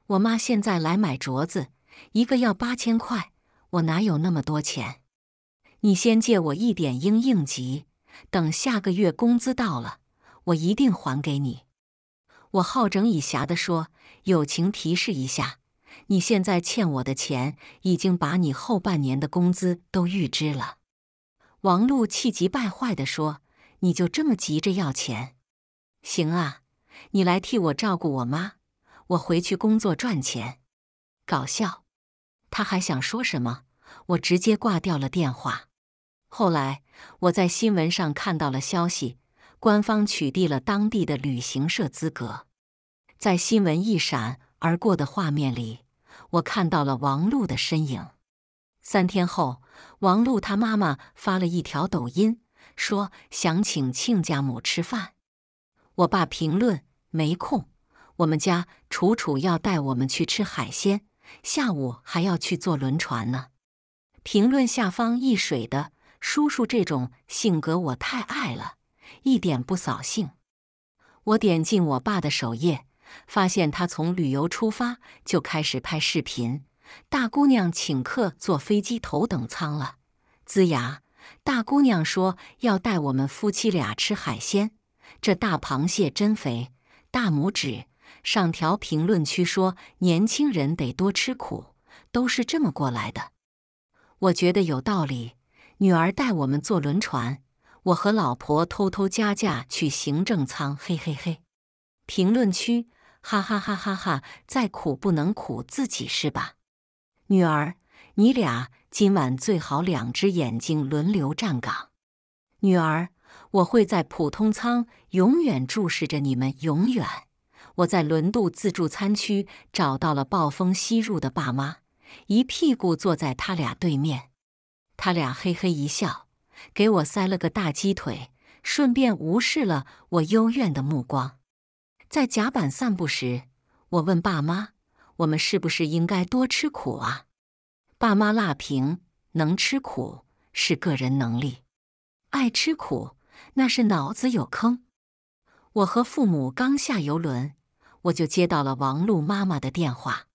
我妈现在来买镯子。一个要八千块，我哪有那么多钱？你先借我一点应应急，等下个月工资到了，我一定还给你。我好整以暇地说：“友情提示一下，你现在欠我的钱，已经把你后半年的工资都预支了。”王璐气急败坏地说：“你就这么急着要钱？行啊，你来替我照顾我妈，我回去工作赚钱。”搞笑。他还想说什么，我直接挂掉了电话。后来我在新闻上看到了消息，官方取缔了当地的旅行社资格。在新闻一闪而过的画面里，我看到了王璐的身影。三天后，王璐她妈妈发了一条抖音，说想请亲家母吃饭。我爸评论：没空，我们家楚楚要带我们去吃海鲜。下午还要去坐轮船呢。评论下方易水的叔叔这种性格我太爱了，一点不扫兴。我点进我爸的首页，发现他从旅游出发就开始拍视频。大姑娘请客坐飞机头等舱了，呲牙。大姑娘说要带我们夫妻俩吃海鲜，这大螃蟹真肥，大拇指。上条评论区说：“年轻人得多吃苦，都是这么过来的。”我觉得有道理。女儿带我们坐轮船，我和老婆偷偷加价去行政舱，嘿嘿嘿。评论区：哈哈哈哈哈！再苦不能苦自己是吧？女儿，你俩今晚最好两只眼睛轮流站岗。女儿，我会在普通舱永远注视着你们，永远。我在轮渡自助餐区找到了暴风吸入的爸妈，一屁股坐在他俩对面。他俩嘿嘿一笑，给我塞了个大鸡腿，顺便无视了我幽怨的目光。在甲板散步时，我问爸妈：“我们是不是应该多吃苦啊？”爸妈辣评：“能吃苦是个人能力，爱吃苦那是脑子有坑。”我和父母刚下游轮。我就接到了王璐妈妈的电话，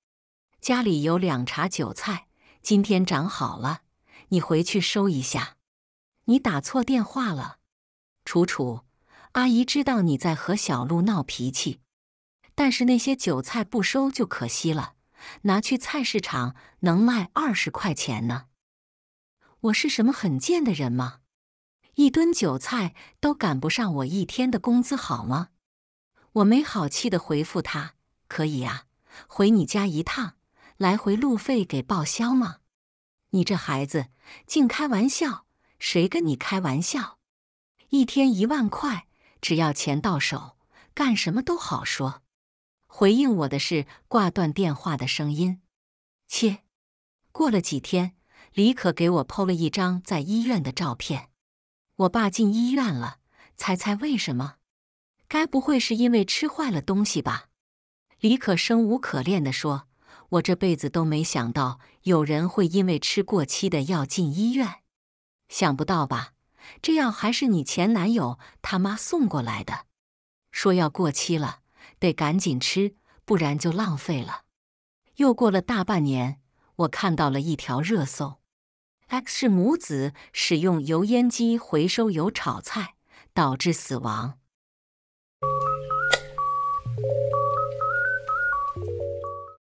家里有两茬韭菜，今天长好了，你回去收一下。你打错电话了，楚楚阿姨知道你在和小鹿闹脾气，但是那些韭菜不收就可惜了，拿去菜市场能卖二十块钱呢。我是什么很贱的人吗？一吨韭菜都赶不上我一天的工资，好吗？我没好气的回复他：“可以啊，回你家一趟，来回路费给报销吗？你这孩子，净开玩笑，谁跟你开玩笑？一天一万块，只要钱到手，干什么都好说。”回应我的是挂断电话的声音。切！过了几天，李可给我剖了一张在医院的照片，我爸进医院了，猜猜为什么？该不会是因为吃坏了东西吧？李可生无可恋地说：“我这辈子都没想到有人会因为吃过期的药进医院，想不到吧？这药还是你前男友他妈送过来的，说要过期了，得赶紧吃，不然就浪费了。”又过了大半年，我看到了一条热搜：“X 母子使用油烟机回收油炒菜，导致死亡。”